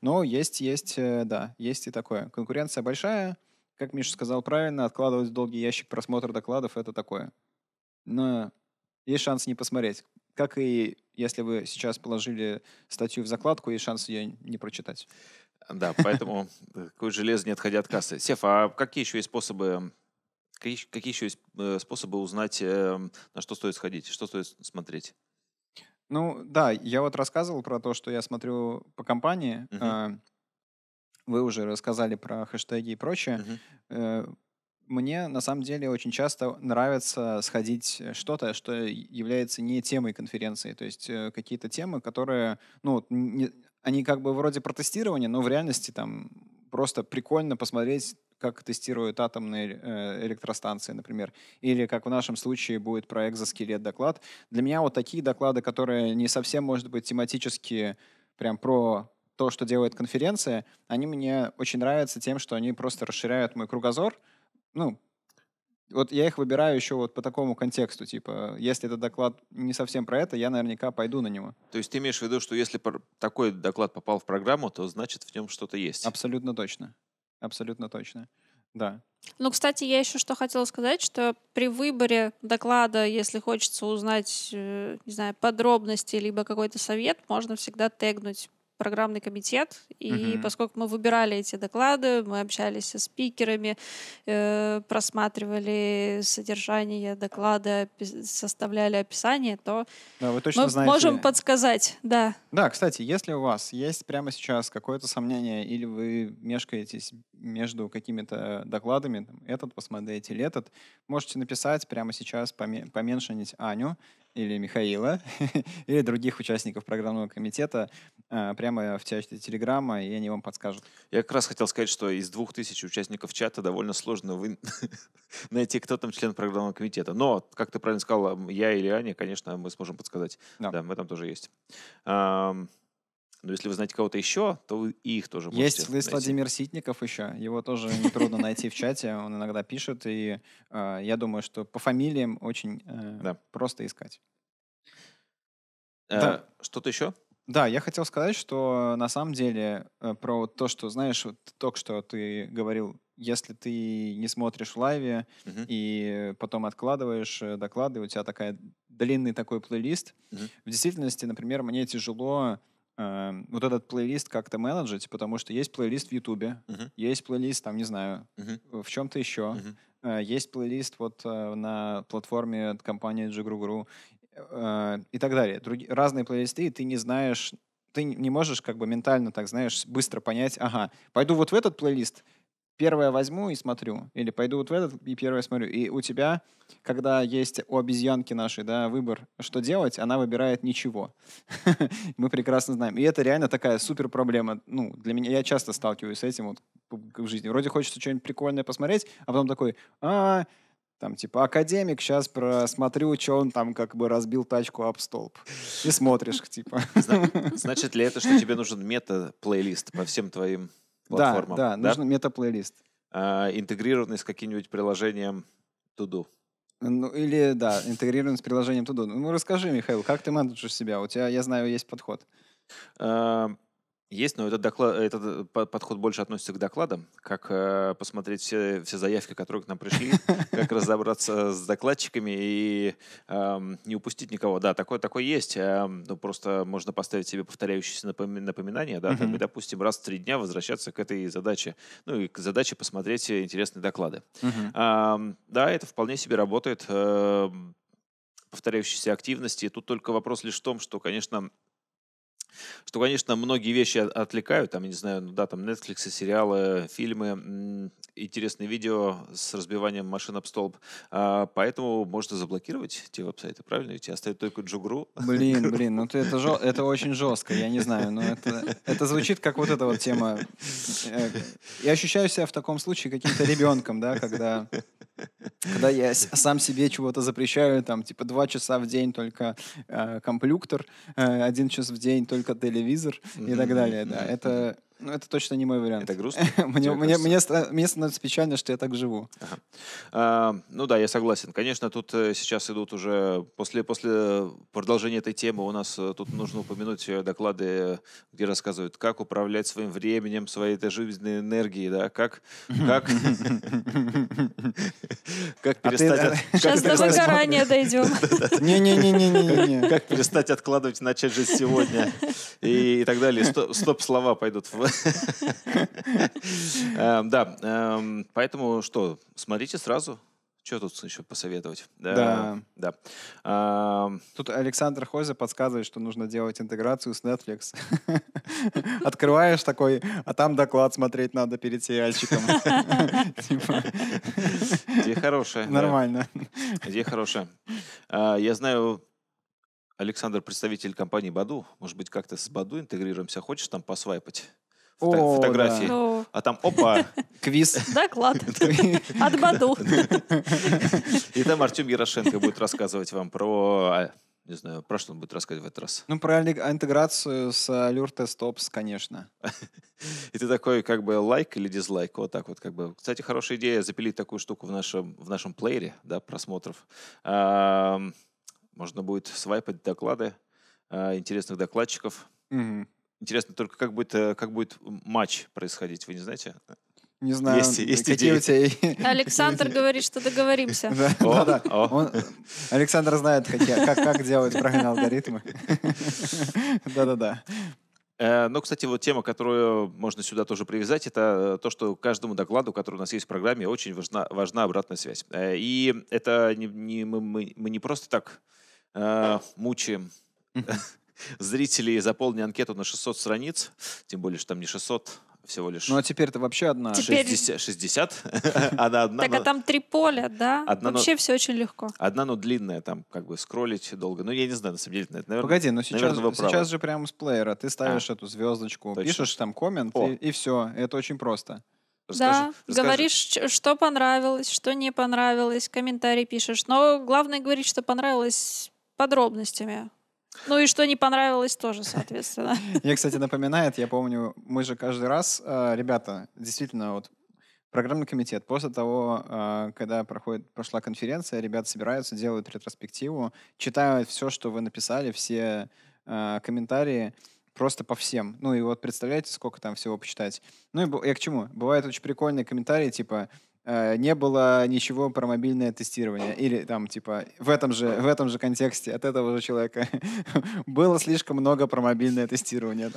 Но ну, есть, есть, э, да, есть и такое. Конкуренция большая. Как Миша сказал правильно, откладывать в долгий ящик просмотр докладов — это такое. Но есть шанс не посмотреть. Как и если вы сейчас положили статью в закладку, есть шанс ее не прочитать. Да, поэтому [LAUGHS] э, какое железо не отходя от кассы. Сев, а какие еще есть способы какие еще есть способы узнать, эм, на что стоит сходить, что стоит смотреть? Ну да, я вот рассказывал про то, что я смотрю по компании. Угу. Э, вы уже рассказали про хэштеги и прочее. Угу. Э, мне на самом деле очень часто нравится сходить э, что-то, что является не темой конференции, то есть э, какие-то темы, которые, ну, не, они как бы вроде протестирования, но в реальности там просто прикольно посмотреть, как тестируют атомные э, электростанции, например, или как в нашем случае будет про экзоскелет доклад. Для меня вот такие доклады, которые не совсем, может быть, тематически прям про то, что делает конференция, они мне очень нравятся тем, что они просто расширяют мой кругозор, ну, вот я их выбираю еще вот по такому контексту, типа, если этот доклад не совсем про это, я наверняка пойду на него. То есть ты имеешь в виду, что если такой доклад попал в программу, то значит в нем что-то есть? Абсолютно точно. Абсолютно точно. Да. Ну, кстати, я еще что хотела сказать, что при выборе доклада, если хочется узнать, э, не знаю, подробности, либо какой-то совет, можно всегда тегнуть программный комитет, и угу. поскольку мы выбирали эти доклады, мы общались со спикерами, э, просматривали содержание доклада, составляли описание, то да, вы точно мы знаете... можем подсказать, да. Да, кстати, если у вас есть прямо сейчас какое-то сомнение или вы мешкаетесь между какими-то докладами, этот посмотрите, или этот, можете написать прямо сейчас, поменьшенить Аню, или Михаила, [LAUGHS] или других участников программного комитета а, прямо в чате Телеграма, и они вам подскажут. Я как раз хотел сказать, что из двух тысяч участников чата довольно сложно вы... [LAUGHS] найти, кто там член программного комитета. Но, как ты правильно сказал, я или Аня, конечно, мы сможем подсказать. Да, да мы там тоже есть. Но если вы знаете кого-то еще, то вы и их тоже можете Есть, есть Владимир Ситников еще, его тоже нетрудно найти в чате, он иногда пишет, и э, я думаю, что по фамилиям очень э, да. просто искать. Э, да. Что-то еще? Да, я хотел сказать, что на самом деле э, про то, что, знаешь, вот только что ты говорил, если ты не смотришь в лайве uh-huh. и потом откладываешь э, доклады, у тебя такая длинный такой плейлист. Uh-huh. В действительности, например, мне тяжело э, вот этот плейлист как-то менеджить, потому что есть плейлист в Ютубе, uh-huh. есть плейлист там, не знаю, uh-huh. в чем-то еще, uh-huh. э, есть плейлист вот э, на платформе от компании Джигругру э, и так далее. Други, разные плейлисты, и ты не знаешь, ты не можешь как бы ментально так, знаешь, быстро понять, ага, пойду вот в этот плейлист, первое возьму и смотрю, или пойду вот в этот и первое смотрю. И у тебя, когда есть у обезьянки нашей, да, выбор, что делать, она выбирает ничего. [LAUGHS] Мы прекрасно знаем. И это реально такая супер проблема. Ну, для меня, я часто сталкиваюсь с этим вот в жизни. Вроде хочется что-нибудь прикольное посмотреть, а потом такой, а, там, типа, академик, сейчас просмотрю, что он там как бы разбил тачку об столб. И смотришь, типа. Значит ли это, что тебе нужен мета-плейлист по всем твоим платформам. Да, да, да? нужен мета-плейлист. А, интегрированный с каким-нибудь приложением Туду. Ну, или, да, интегрирован с приложением Туду. Ну, расскажи, Михаил, как ты менеджишь себя? У тебя, я знаю, есть подход. А, есть, но этот, доклад, этот э, подход больше относится к докладам, как э, посмотреть все, все заявки, которые к нам пришли, [LAUGHS] как разобраться с докладчиками и э, не упустить никого. Да, такое, такое есть. Э, ну, просто можно поставить себе повторяющиеся напоми- напоминания, да, там, и, допустим, раз в три дня возвращаться к этой задаче. Ну, и к задаче посмотреть интересные доклады. Э, да, это вполне себе работает. Э, повторяющейся активности. Тут только вопрос лишь в том, что, конечно, что, конечно, многие вещи отвлекают, там, я не знаю, ну да, там Netflix, сериалы, фильмы, интересные видео с разбиванием машин об столб. А, поэтому можно заблокировать те веб-сайты, правильно? Ведь оставить только джугру. Блин, [LAUGHS] блин, ну ты это, жё... это очень жестко, я не знаю. Но это, это звучит как вот эта вот тема. Э, я ощущаю себя в таком случае каким-то ребенком, да, когда когда я сам себе чего-то запрещаю, там, типа, два часа в день только э, компьютер, э, один час в день только телевизор mm-hmm. и так далее, да. Mm-hmm. Это ну, это точно не мой вариант. Это грустно? [LAUGHS] мне, мне, мне, мне становится печально, что я так живу. Ага. А, ну да, я согласен. Конечно, тут э, сейчас идут уже, после, после продолжения этой темы у нас э, тут нужно упомянуть э, доклады, где рассказывают, как управлять своим временем, своей этой жизненной энергией, да, как... как как а перестать... Сейчас до выгорания дойдем. [LAUGHS] Не-не-не-не-не. Как перестать откладывать начать жить сегодня и так далее. Стоп-слова пойдут в Эм, да, эм, поэтому что, смотрите сразу. Что тут еще посоветовать? Да. да. да. Эм, тут Александр Хозя подсказывает, что нужно делать интеграцию с Netflix. [LAUGHS] Открываешь такой, а там доклад смотреть надо перед сериальчиком. [LAUGHS] Типа. Идея хорошая. Нормально. Идея хорошая. Э, я знаю Александр, представитель компании Баду. Может быть, как-то с Баду интегрируемся? Хочешь там посвайпать? фотографии. Ну. А там опа, [LAUGHS] Квиз. Доклад. [LAUGHS] От Баду. и там Артем Ярошенко будет рассказывать вам про... А, не знаю, про что он будет рассказывать в этот раз. Ну, про ли- интеграцию с Allure Test Ops, конечно. [LAUGHS] И ты такой, как бы, лайк или дизлайк, вот так вот, как бы. Кстати, хорошая идея запилить такую штуку в нашем, в нашем плеере, да, просмотров. Можно будет свайпать доклады а, интересных докладчиков. Интересно только, как будет, э, как будет матч происходить, вы не знаете? Не знаю, есть, есть какие идеи. [LAUGHS] у тебя... Александр говорит, что договоримся. [LAUGHS] Александр знает, как как делают правильные алгоритмы. [LAUGHS] Да-да-да. Э, ну, кстати, вот тема, которую можно сюда тоже привязать, это э, то, что каждому докладу, который у нас есть в программе, очень важна, важна обратная связь. И это не, не, мы, мы, мы не просто так э, мучаем зрителей заполни анкету на 600 страниц, тем более, что там не 600, всего лишь... Ну, а теперь это вообще одна. Теперь... 60. 60. [LAUGHS] Она одна, так, а но... а там три поля, да? Одна, вообще но... все очень легко. Одна, но длинная, там как бы скроллить долго. Ну, я не знаю, на самом деле, это, наверное... Погоди, но сейчас, наверное, сейчас же прямо с плеера ты ставишь а. эту звездочку, Точно. пишешь там коммент, и, и все. Это очень просто. Расскажи, да, расскажи. говоришь, что понравилось, что не понравилось, комментарий пишешь. Но главное говорить, что понравилось подробностями. Ну и что не понравилось тоже, соответственно. [LAUGHS] Мне, кстати, напоминает, я помню, мы же каждый раз, э, ребята, действительно, вот программный комитет. После того, э, когда проходит, прошла конференция, ребята собираются, делают ретроспективу, читают все, что вы написали, все э, комментарии просто по всем. Ну и вот представляете, сколько там всего почитать. Ну и я к чему? Бывают очень прикольные комментарии, типа Э, не было ничего про мобильное тестирование. Или там, типа, в этом же, в этом же контексте от этого же человека [LAUGHS] было слишком много про мобильное тестирование.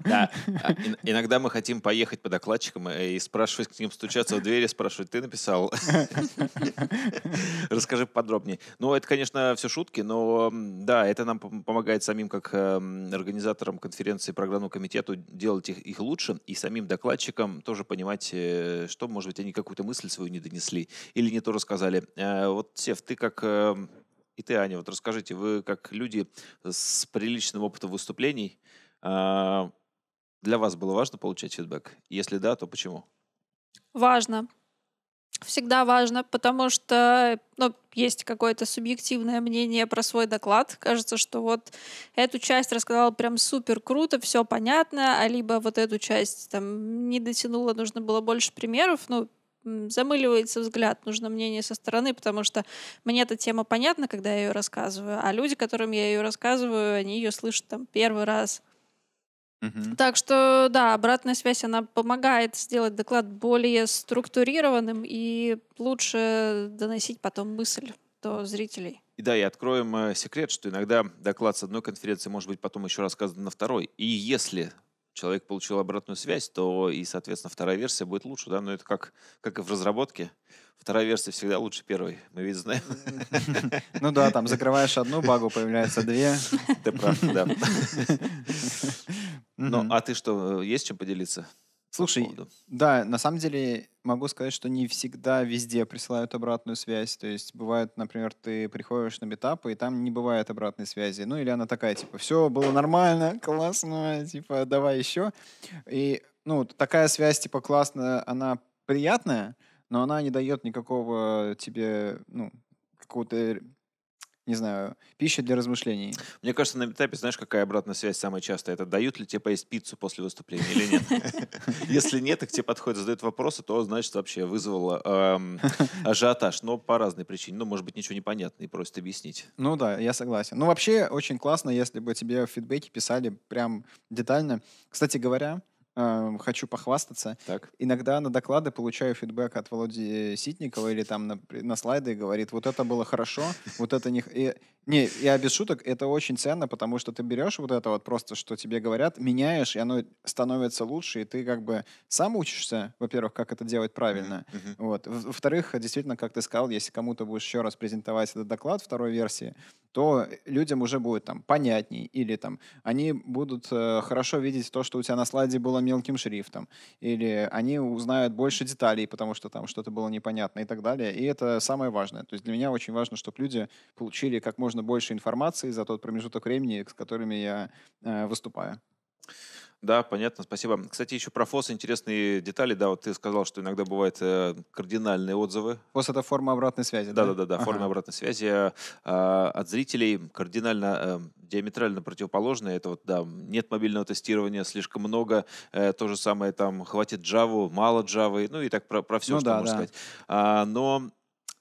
Да. А, [LAUGHS] иногда мы хотим поехать по докладчикам э, и спрашивать к ним, стучаться в двери, спрашивать, ты написал? [LAUGHS] Расскажи подробнее. Ну, это, конечно, все шутки, но да, это нам помогает самим, как эм, организаторам конференции, программному комитету, делать их, их лучше, и самим докладчикам тоже понимать, э, что, может быть, они как какую-то мысль свою не донесли или не то рассказали. Э, вот, Сев, ты как э, и ты, Аня, вот расскажите, вы как люди с приличным опытом выступлений, э, для вас было важно получать фидбэк? Если да, то почему? Важно. Всегда важно, потому что ну, есть какое-то субъективное мнение про свой доклад. Кажется, что вот эту часть рассказала прям супер круто, все понятно, а либо вот эту часть там не дотянула, нужно было больше примеров. Ну, замыливается взгляд, нужно мнение со стороны, потому что мне эта тема понятна, когда я ее рассказываю, а люди, которым я ее рассказываю, они ее слышат там первый раз. Угу. Так что, да, обратная связь, она помогает сделать доклад более структурированным и лучше доносить потом мысль до зрителей. И да, и откроем э, секрет, что иногда доклад с одной конференции может быть потом еще рассказан на второй. И если человек получил обратную связь, то и, соответственно, вторая версия будет лучше, да, но это как, как и в разработке. Вторая версия всегда лучше первой, мы ведь знаем. Ну да, там закрываешь одну багу, появляются две. Ты прав, да. [LAUGHS] Ну, а ты что, э, есть чем поделиться? Слушай, по да, на самом деле могу сказать, что не всегда везде присылают обратную связь. То есть бывает, например, ты приходишь на метапы, и там не бывает обратной связи. Ну или она такая, типа, все было нормально, классно, типа, давай еще. И, ну, такая связь, типа, классно, она приятная, но она не дает никакого тебе, ну, какого-то не знаю, пища для размышлений. Мне кажется, на этапе знаешь, какая обратная связь самая частая? Это дают ли тебе поесть пиццу после выступления или нет? [LAUGHS] Если нет, и тебе подходят, задают вопросы, то, значит, вообще вызвало эм, [LAUGHS] ажиотаж. Но по разной причине. Ну, может быть, ничего не понятно и просят объяснить. Ну да, я согласен. Ну, вообще, очень классно, если бы тебе в фидбэке писали прям детально. Кстати говоря, Эм, хочу похвастаться. Так. Иногда на доклады получаю фидбэк от Володи э, Ситникова или там на, на слайды говорит, вот это было хорошо, [LAUGHS] вот это не... И, не, я без шуток, это очень ценно, потому что ты берешь вот это вот просто, что тебе говорят, меняешь, и оно становится лучше, и ты как бы сам учишься, во-первых, как это делать правильно. Mm-hmm. Вот. Во-вторых, действительно, как ты сказал, если кому-то будешь еще раз презентовать этот доклад второй версии, то людям уже будет там понятней, или там они будут э, хорошо видеть то, что у тебя на слайде было мелким шрифтом, или они узнают больше деталей, потому что там что-то было непонятно и так далее. И это самое важное. То есть для меня очень важно, чтобы люди получили как можно больше информации за тот промежуток времени, с которыми я э, выступаю. Да, понятно, спасибо. Кстати, еще про ФОС интересные детали. Да, вот ты сказал, что иногда бывают э, кардинальные отзывы. ФОС — это форма обратной связи, да? Да-да-да, ага. форма обратной связи а, а, от зрителей кардинально, э, диаметрально противоположные. Это вот, да, нет мобильного тестирования, слишком много. Э, то же самое там, хватит Java, мало Java, ну и так про, про все, ну, что да, можно да. сказать. А, но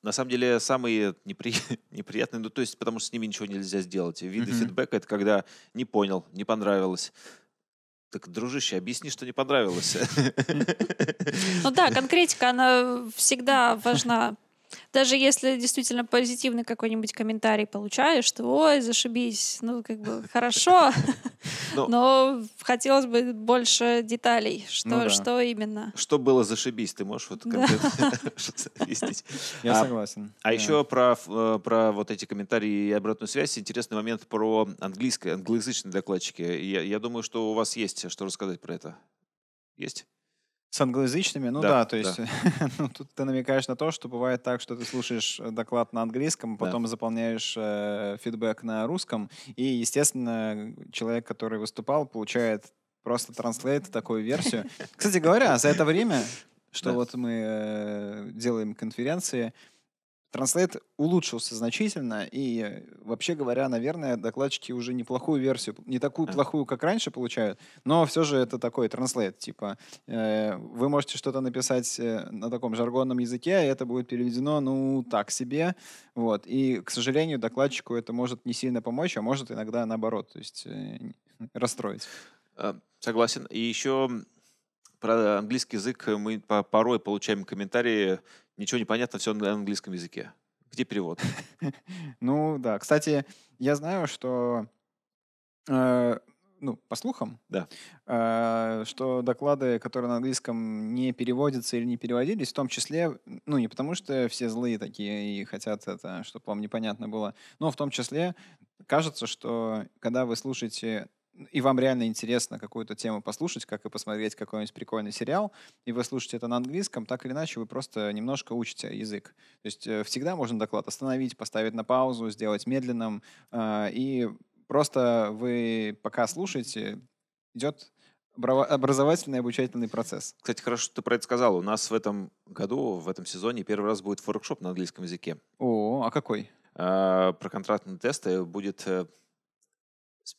на самом деле самые непри... [LAUGHS] неприятные, ну то есть потому что с ними ничего нельзя сделать. Виды mm-hmm. фидбэка это когда не понял, не понравилось, так, дружище, объясни, что не понравилось. Ну да, конкретика, она всегда важна даже если действительно позитивный какой-нибудь комментарий получаешь, то ой, зашибись, ну как бы [LAUGHS] хорошо, но хотелось бы больше деталей, что, ну что именно. Что было зашибись, ты можешь вот конкретно [LAUGHS] объяснить? Я а, согласен. А еще про, э, про вот эти комментарии и обратную связь, интересный момент про английское, англоязычные докладчики. Я, я думаю, что у вас есть э, что рассказать про это. Есть? С англоязычными, ну да, да то есть да. [LAUGHS] ну, тут ты намекаешь на то, что бывает так, что ты слушаешь э, доклад на английском, а потом да. заполняешь э, фидбэк на русском, и, естественно, человек, который выступал, получает просто транслейт такую версию. Кстати говоря, за это время, что да. вот мы э, делаем конференции, Транслейт улучшился значительно, и вообще говоря, наверное, докладчики уже неплохую версию, не такую плохую, как раньше получают, но все же это такой транслейт, типа э, вы можете что-то написать э, на таком жаргонном языке, и а это будет переведено, ну, так себе, вот, и, к сожалению, докладчику это может не сильно помочь, а может иногда наоборот, то есть э, расстроить. Э, согласен. И еще про английский язык мы порой получаем комментарии ничего не понятно, все на английском языке. Где перевод? [LAUGHS] Ну да, кстати, я знаю, что э, ну, по слухам, да. э, что доклады, которые на английском не переводятся или не переводились, в том числе, ну, не потому что все злые такие и хотят это, чтобы вам непонятно было, но в том числе кажется, что когда вы слушаете и вам реально интересно какую-то тему послушать, как и посмотреть какой-нибудь прикольный сериал, и вы слушаете это на английском, так или иначе вы просто немножко учите язык. То есть э, всегда можно доклад остановить, поставить на паузу, сделать медленным, э, и просто вы пока слушаете, идет образовательный обучательный процесс. Кстати, хорошо, что ты про это сказал. У нас в этом году, в этом сезоне первый раз будет воркшоп на английском языке. О, а какой? А, про контрактные тесты будет э,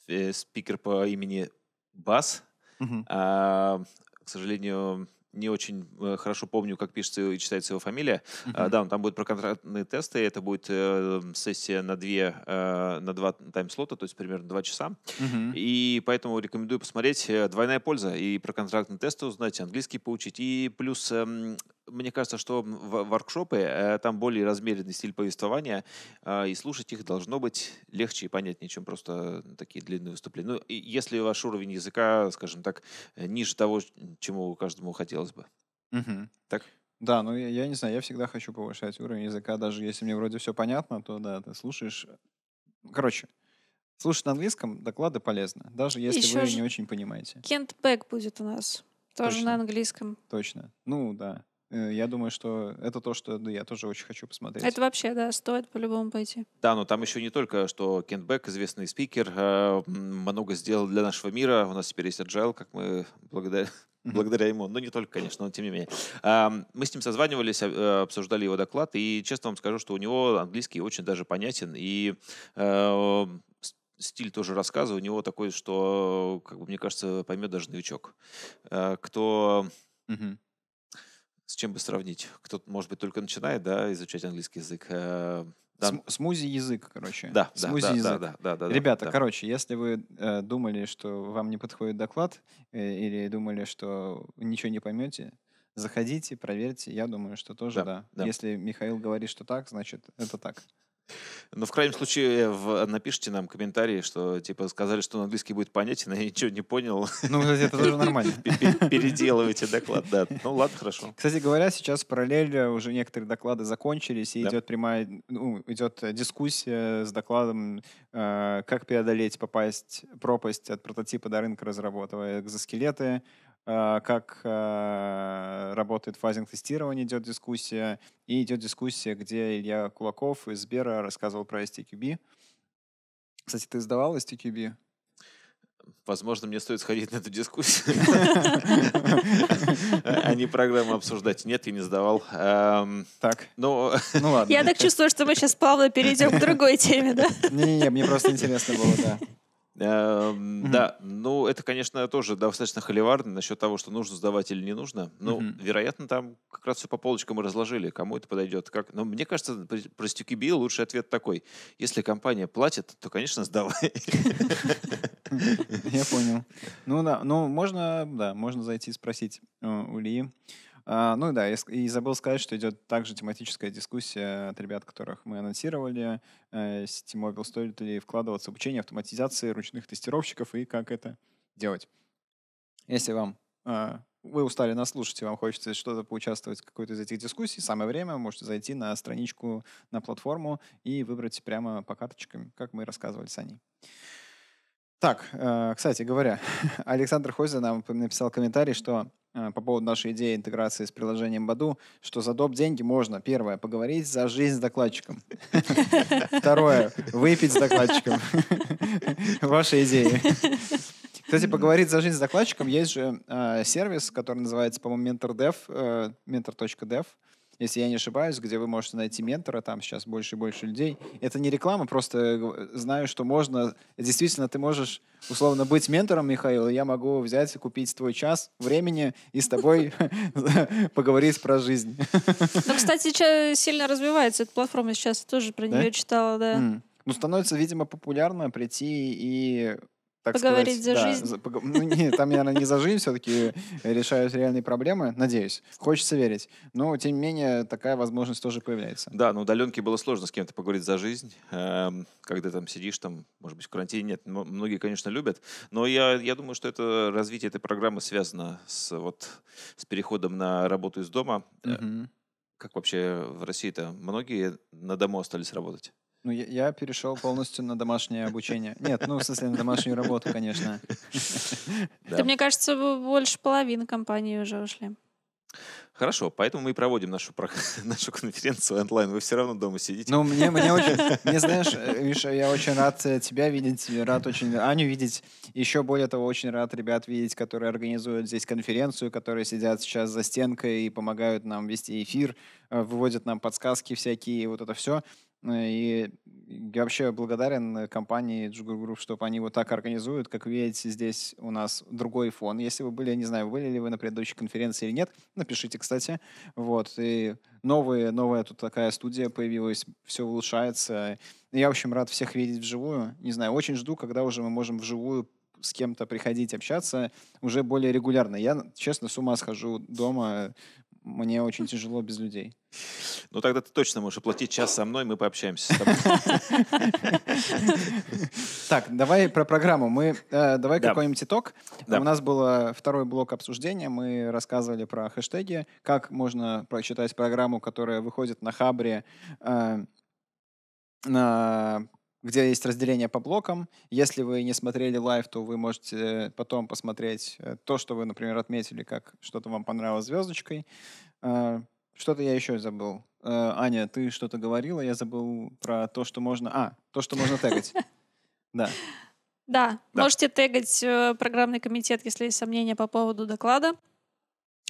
Э, спикер по имени Бас. Угу. А, к сожалению, не очень э, хорошо помню, как пишется и читается его фамилия. Uh-huh. А, да, там будет про контрактные тесты, это будет э, сессия на, две, э, на два тайм-слота, то есть примерно два часа. uh И поэтому рекомендую посмотреть э, «Двойная польза» и про контрактные тесты узнать, английский поучить. И плюс э, мне кажется, что воркшопы, э, там более размеренный стиль повествования, а, и слушать их должно быть легче и понятнее, чем просто такие длинные выступления. Ну, если ваш уровень языка, скажем так, ниже того, чему каждому хотелось бы. Угу. Так? Да, ну я, я не знаю, я всегда хочу повышать уровень языка, даже если мне вроде все понятно, то да, ты слушаешь... Короче, слушать на английском доклады полезно, даже если Еще вы не очень понимаете. Кент Бэк будет у нас. Тоже Точно. на английском. Точно. Ну, да. Э, я думаю, что это то, что я тоже очень хочу посмотреть. Это вообще, да, стоит по-любому пойти. Да, но там еще не только, что Кент Бек, известный спикер, э, много сделал для нашего мира. У нас теперь есть Agile, как мы благодаря, [LAUGHS] благодаря ему. Ну, не только, конечно, но тем не менее. Мы с ним созванивались, э, обсуждали его доклад, и честно вам скажу, что у него английский очень даже понятен, и стиль тоже рассказа у него такой, что, как бы, мне кажется, поймет даже новичок. Кто... Uh-huh с чем бы сравнить? Кто, может быть, только начинает да, изучать английский язык. Э, да. Смузи язык, короче. Да, смузи да, язык. Да, да, да, да, Ребята, да. короче, если вы э, думали, что вам не подходит доклад э, или думали, что ничего не поймете, заходите, проверьте. Я думаю, что тоже да, да. да. Если Михаил говорит, что так, значит это так. Ну в крайнем случае в, напишите нам комментарии, что типа сказали, что на английский будет понятен, а я ничего не понял. Ну, кстати, это тоже нормально. Переделывайте доклад, да. Ну, ладно, хорошо. Кстати говоря, сейчас параллельно э, уже некоторые доклады закончились, и идет прямая, ну, идет дискуссия с докладом, э, как преодолеть попасть пропасть от прототипа до рынка разработывая экзоскелеты, Э, как э, работает фазинг тестирования, идет дискуссия. И идет дискуссия, где Илья Кулаков из Сбера рассказывал про STQB. Кстати, ты сдавал STQB? Возможно, мне стоит сходить на эту дискуссию, [LAUGHS] а не программу обсуждать. Нет, я не сдавал. Эм, так. Ну, [LAUGHS] ну ладно. Я так чувствую, что мы сейчас плавно перейдем к другой теме, да? Не-не-не, мне просто интересно было, да. Эм, да, ну это, конечно, тоже достаточно холиварно насчет того, что нужно сдавать или не нужно. Ну, вероятно, там как раз все по полочкам и разложили, кому это подойдет. Как? Но мне кажется, про стюкиби лучший ответ такой. Если компания платит, то, конечно, сдавай. [LAUGHS] Я понял. Ну да, ну можно, да, можно зайти и спросить э, у Ильи. А, ну да, и забыл сказать, что идет также тематическая дискуссия от ребят, которых мы анонсировали. Э, с T-Mobile а, стоит ли вкладываться в обучение автоматизации ручных тестировщиков и как это делать. Если вам а, вы устали нас слушать, и вам хочется что-то поучаствовать в какой-то из этих дискуссий, самое время можете зайти на страничку, на платформу и выбрать прямо по карточкам, как мы рассказывали с Аней. Так, э, кстати говоря, [LAUGHS] Александр Хойзе нам написал комментарий, что Э, по поводу нашей идеи интеграции с приложением Баду, что за доп. деньги можно, первое, поговорить за жизнь с докладчиком. Второе, выпить с докладчиком. Ваши идеи. Кстати, поговорить за жизнь с докладчиком, есть же э, сервис, который называется, по-моему, э, MentorDev, mentor.dev, если я не ошибаюсь, где вы можете найти ментора, там сейчас больше и больше людей. Это не реклама, просто э, знаю, что можно, действительно, ты можешь условно быть ментором, Михаил, и я могу взять и купить твой час времени и с тобой [LAUGHS] поговорить про жизнь. Ну, кстати, сильно развивается эта платформа сейчас, тоже про нее читала, да. Ну, становится, видимо, популярно прийти и так Поговорить сказать, за да, жизнь. За, пог... ну, не, там, наверное, не за жизнь все-таки решают реальные проблемы, надеюсь. Хочется верить. Но, тем не менее, такая возможность тоже появляется. Да, но удаленке было сложно с кем-то поговорить за жизнь, эм, когда там сидишь, там, может быть, в карантине. Нет, многие, конечно, любят. Но я, я думаю, что это развитие этой программы связано с, вот, с переходом на работу из дома. Э, как вообще в России-то многие на дому остались работать? Ну, я, я перешел полностью на домашнее обучение. Нет, ну, в смысле, на домашнюю работу, конечно. Это, мне кажется, больше половины компании уже ушли. Хорошо, поэтому мы и проводим нашу, [LAUGHS] нашу конференцию онлайн. Вы все равно дома сидите. Ну, мне, мне очень... Мне, знаешь, э, Миша, я очень рад э, тебя видеть, рад очень Аню видеть. Еще более того, очень рад ребят видеть, которые организуют здесь конференцию, которые сидят сейчас за стенкой и помогают нам вести эфир, э, выводят нам подсказки всякие, вот это все. Э, и я вообще благодарен э, компании Джугур Групп, чтобы они вот так организуют. Как видите, здесь у нас другой фон. Если вы были, не знаю, были ли вы на предыдущей конференции или нет, напишите, кстати. Вот. И новые, новая тут такая студия появилась, все улучшается. Я, в общем, рад всех видеть вживую. Не знаю, очень жду, когда уже мы можем вживую с кем-то приходить общаться уже более регулярно. Я, честно, с ума схожу дома. Мне очень тяжело без людей. Ну, тогда ты точно можешь оплатить час со мной, мы пообщаемся с тобой. [LAUGHS] Так, давай про программу. Мы э, Давай какой-нибудь итог. У нас был второй блок обсуждения. Мы рассказывали про хэштеги, как можно прочитать программу, которая выходит на Хабре, э, на где есть разделение по блокам. Если вы не смотрели лайв, то вы можете потом посмотреть э, то, что вы, например, отметили, как что-то вам понравилось звездочкой. Что-то я еще забыл. Э, Аня, ты что-то говорила, я забыл про то, что можно... А, то, что можно тегать. [LAUGHS] Да. Да, можете тегать э, программный комитет, если есть сомнения по поводу доклада,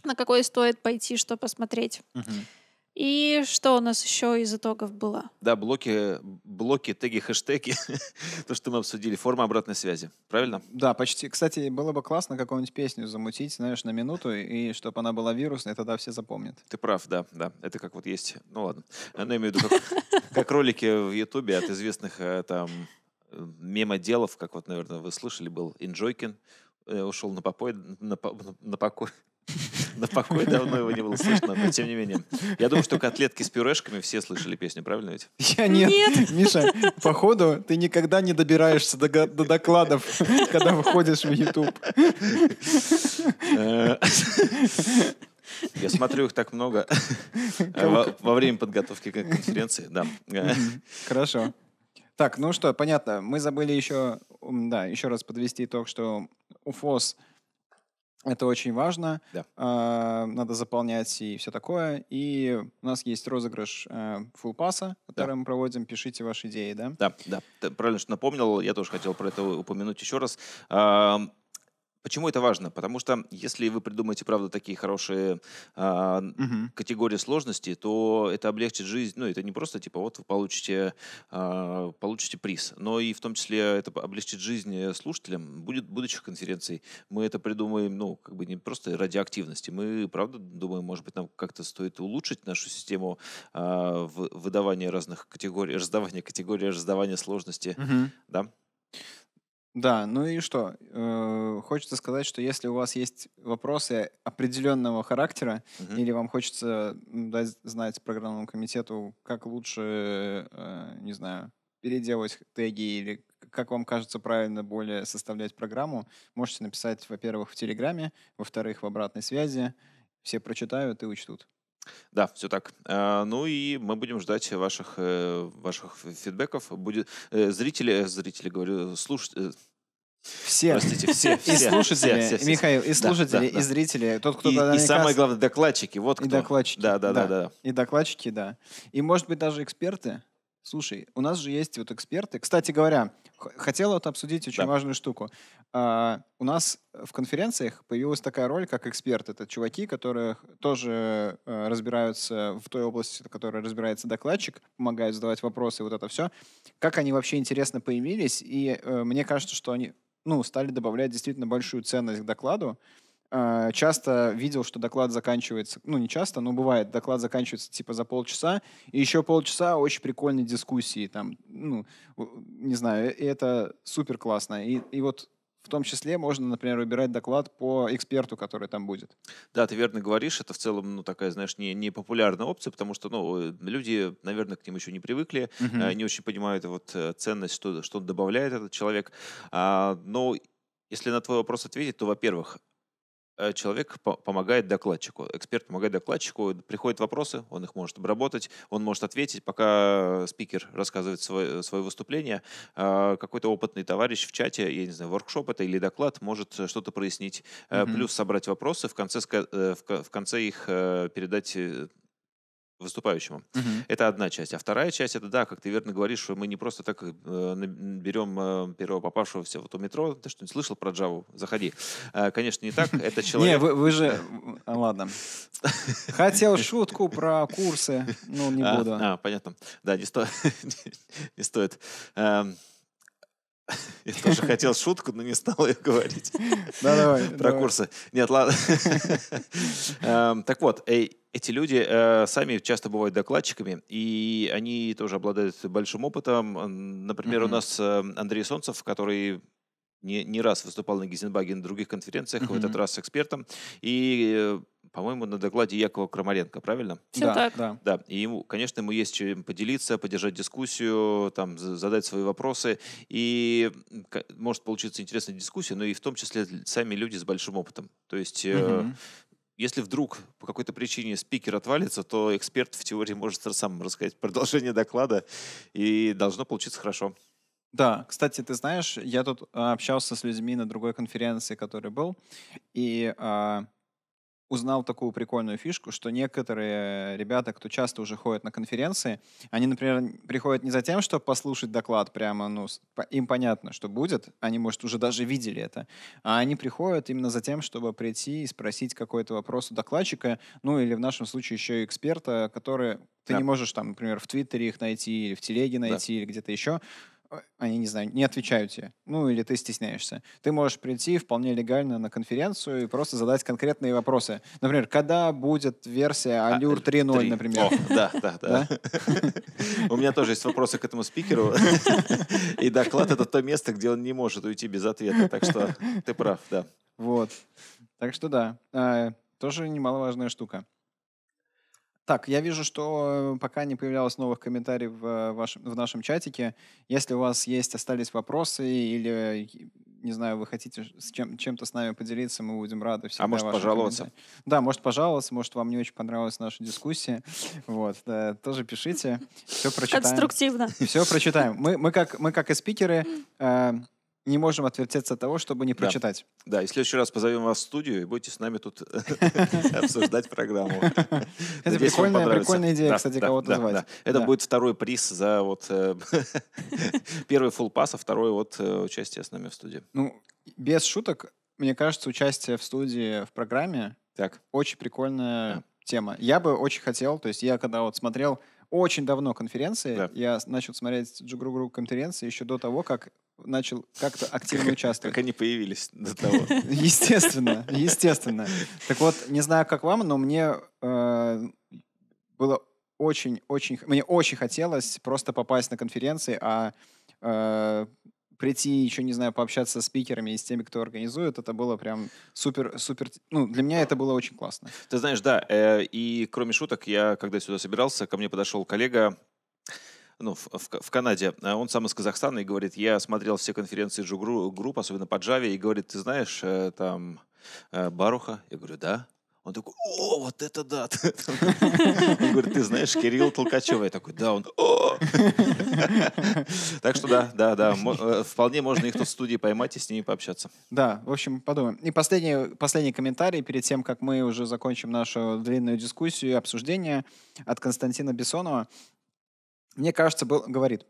на какой стоит пойти, что посмотреть. И что у нас еще из итогов было? Да, блоки, блоки теги, хэштеги, [LAUGHS] то, что мы обсудили, форма обратной связи, правильно? Да, почти. Кстати, было бы классно какую-нибудь песню замутить, знаешь, на минуту, и чтобы она была вирусной, тогда все запомнят. Ты прав, да, да. Это как вот есть, ну ладно. Но я имею в виду, как, [LAUGHS] как ролики в Ютубе от известных э, там э, мемоделов, как вот, наверное, вы слышали, был Инджойкин, э, ушел на покой, на, на, на покой, [LAUGHS] На покой давно его не было слышно, но тем не менее. Я думаю, что котлетки с пюрешками все слышали песню, правильно ведь? Я нет. нет. [LAUGHS] Миша, походу, ты никогда не добираешься до, до докладов, [LAUGHS] когда выходишь в YouTube. Я смотрю их так много во, во время подготовки к конференции, да. Хорошо. Так, ну что, понятно. Мы забыли еще, да, еще раз подвести итог, что УФОС — это очень важно. Да. А, надо заполнять и все такое. И у нас есть розыгрыш э, фулпаса, который да. мы проводим. Пишите ваши идеи, да? Да, да. Ты правильно, что напомнил. Я тоже хотел про это упомянуть еще раз. Почему это важно? Потому что если вы придумаете, правда, такие хорошие э, угу. категории сложности, то это облегчит жизнь. Ну, это не просто типа вот вы получите, э, получите приз, но и в том числе это облегчит жизнь э, слушателям будет будущих конференций. Мы это придумаем, ну, как бы не просто ради активности. Мы, правда, думаем, может быть, нам как-то стоит улучшить нашу систему э, выдавания разных категорий, [LAUGHS] раздавания категорий, раздавания сложности. Угу. Да? Да, ну и что? Э, хочется сказать, что если у вас есть вопросы определенного характера, угу. или вам хочется дать знать программному комитету, как лучше, э, не знаю, переделать теги или как вам кажется правильно более составлять программу, можете написать, во-первых, в Телеграме, во-вторых, в обратной связи. Все прочитают и учтут. Да, все так. А, ну и мы будем ждать ваших, э, ваших фидбэков. Будет, э, зрители, зрители, говорю, слушать. Э, все. Простите, все. все и слушатели, все, все, Михаил, и слушатели, да, да, и зрители. Тот, кто и, и самое главное, докладчики. Вот кто. И докладчики. Да, да, да, да. И докладчики, да. И, может быть, даже эксперты. Слушай, у нас же есть вот эксперты. Кстати говоря, хотел вот обсудить очень да. важную штуку. А, у нас в конференциях появилась такая роль, как эксперт. Это чуваки, которые тоже а, разбираются в той области, в которой разбирается докладчик, помогают задавать вопросы, вот это все. Как они вообще интересно появились? И а, мне кажется, что они ну, стали добавлять действительно большую ценность к докладу. Э, часто видел, что доклад заканчивается, ну не часто, но бывает, доклад заканчивается типа за полчаса, и еще полчаса очень прикольной дискуссии, там, ну, не знаю, и это супер классно. И, и вот в том числе можно, например, выбирать доклад по эксперту, который там будет. Да, ты верно говоришь. Это в целом, ну, такая, знаешь, не, не популярная опция, потому что, ну, люди, наверное, к ним еще не привыкли, Uh-huh. не очень понимают вот э, ценность, что, что добавляет этот человек. А, но ну, если на твой вопрос ответить, то, во-первых, Э, человек помогает докладчику. Эксперт помогает докладчику, приходят вопросы, он их может обработать, он может ответить, пока спикер рассказывает свое, свое выступление. Э, какой-то опытный товарищ в чате, я не знаю, воркшоп это или доклад, может что-то прояснить. Mm-hmm. Плюс собрать вопросы, в конце, в конце их передать выступающему. Угу. Это одна часть. А вторая часть это да, как ты верно говоришь, что мы не просто так э, берем э, первого попавшегося вот у метро. Ты что, не слышал про джаву? Заходи. Э, конечно, не так. Это [LAUGHS] человек. Не, вы, вы же. [LAUGHS] А, ладно. Хотел шутку про курсы, но ну, не а, буду. А, понятно. Да, не [LAUGHS] стоит. Эм, я тоже хотел шутку, но не стал ее говорить. Да, давай. Про давай. курсы. Нет, ладно. Эм, так вот, эти люди э, сами часто бывают докладчиками, и они тоже обладают большим опытом. Например, mm-hmm. у нас э, Андрей Солнцев, который не, не раз выступал на Гизенбаге на других конференциях, mm-hmm. в этот раз с экспертом, и, э, по-моему, на докладе Якова Крамаренко, правильно? Все да, так. Да. да. И ему, конечно, ему есть чем поделиться, поддержать дискуссию, там, задать свои вопросы, и может получиться интересная дискуссия, но и в том числе сами люди с большим опытом. То есть... Mm-hmm если вдруг по какой-то причине спикер отвалится, то эксперт в теории может сам рассказать продолжение доклада, и должно получиться хорошо. Да, кстати, ты знаешь, я тут а, общался с людьми на другой конференции, который был, и а, узнал такую прикольную фишку, что некоторые ребята, кто часто уже ходят на конференции, они, например, приходят не за тем, чтобы послушать доклад прямо, ну, им понятно, что будет, они, может, уже даже видели это, а они приходят именно за тем, чтобы прийти и спросить какой-то вопрос у докладчика, ну, или в нашем случае еще и эксперта, который ты да. не можешь там, например, в Твиттере их найти, или в Телеге найти, да. или где-то еще. А, они, не знаю, не отвечают тебе, ну или ты стесняешься. Ты можешь прийти вполне легально на конференцию и просто задать конкретные вопросы. Например, когда будет версия а, Allure 3.0, э, например? О, да, да, да. [LAUGHS] У меня тоже есть вопросы к этому спикеру. [LAUGHS] И доклад — это то место, где он не может уйти без ответа. Так что ты прав, да. Вот. Так что да, а, тоже немаловажная штука. Так, я вижу, что э, пока не появлялось новых комментариев в, э, вашем, в нашем чатике. Если у вас есть, остались вопросы или, э, не знаю, вы хотите с чем, чем-то с нами поделиться, мы будем рады всегда. А может пожаловаться? Да, может пожаловаться, может вам не очень понравилась наша дискуссия. [LAUGHS] Вот, да, тоже пишите. Все прочитаем. Конструктивно. Все прочитаем. Мы, мы, как, мы как и спикеры... Э, не можем отвертеться от того, чтобы не прочитать. Да, да и в следующий раз позовем вас в студию и будете с нами тут [LAUGHS] обсуждать программу. [LAUGHS] Это прикольная идея, кстати, кого-то звать. Это будет второй приз за вот э, [LAUGHS] первый full пас, а второй вот э, участие с нами в студии. Ну, без шуток, мне кажется, участие в студии в программе так. очень прикольная тема. Я бы очень хотел, то есть я когда вот смотрел очень давно конференции. Да. Я начал смотреть Джугругру конференции еще до того, как начал как-то активно как, участвовать. Как они появились до того. [LAUGHS] Естественно, естественно. Так вот, не знаю, как вам, но мне э, было очень-очень... Мне очень хотелось просто попасть на конференции, а э, прийти еще, не знаю, пообщаться с спикерами и с теми, кто организует, это было прям супер-супер... Ну, для меня это было очень классно. Ты знаешь, да, э, и кроме шуток, я, когда сюда собирался, ко мне подошел коллега, ну, в, в, в Канаде, а он сам из Казахстана и говорит, я смотрел все конференции джугру, групп, особенно по Java, и говорит, ты знаешь, э, там, э, Баруха? Я говорю, да. Он такой, о, вот это да. [LAUGHS] Он говорит, ты знаешь Кирилл Толкачева? Я такой, да. Он, о! [LAUGHS] Так что да, да, да. Э, вполне можно их тут в студии поймать и с ними пообщаться. Да, в общем, подумаем. И последний, последний комментарий перед тем, как мы уже закончим нашу длинную дискуссию и обсуждение от Константина Бессонова мне кажется, был, говорит,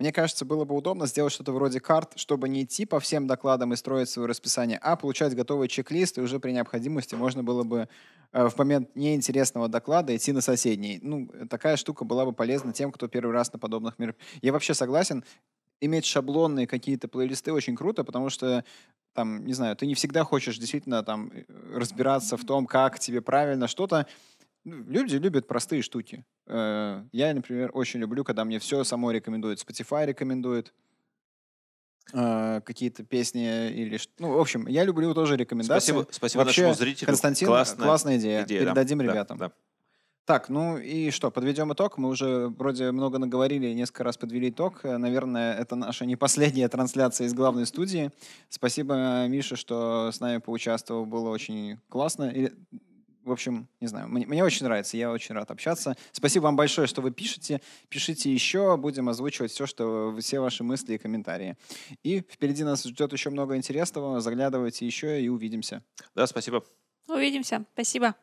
мне кажется, было бы удобно сделать что-то вроде карт, чтобы не идти по всем докладам и строить свое расписание, а получать готовый чек-лист, и уже при необходимости можно было бы э, в момент неинтересного доклада идти на соседний. Ну, такая штука была бы полезна тем, кто первый раз на подобных мероприятиях. Я вообще согласен, иметь шаблонные какие-то плейлисты очень круто, потому что там, не знаю, ты не всегда хочешь действительно там э, разбираться в том, как тебе правильно что-то. Люди любят простые штуки. Э, я, например, очень люблю, когда мне все само рекомендует. Spotify рекомендует э, какие-то песни или ну в общем я люблю тоже рекомендации спасибо спасибо вообще нашему зрителю Константин классная, классная идея, идея передадим да, ребятам да, да. Так, ну и что, подведем итог. Мы уже вроде много наговорили, несколько раз подвели итог. Э, наверное, это наша не последняя трансляция из главной студии. Спасибо, Миша, что с нами поучаствовал. Было очень классно. И в общем, не знаю, мне, мне очень нравится, я очень рад общаться. Спасибо вам большое, что вы пишете. Пишите еще, будем озвучивать все, что все ваши мысли и комментарии. И впереди нас ждет еще много интересного. Заглядывайте еще и увидимся. Да, спасибо. Увидимся. Спасибо.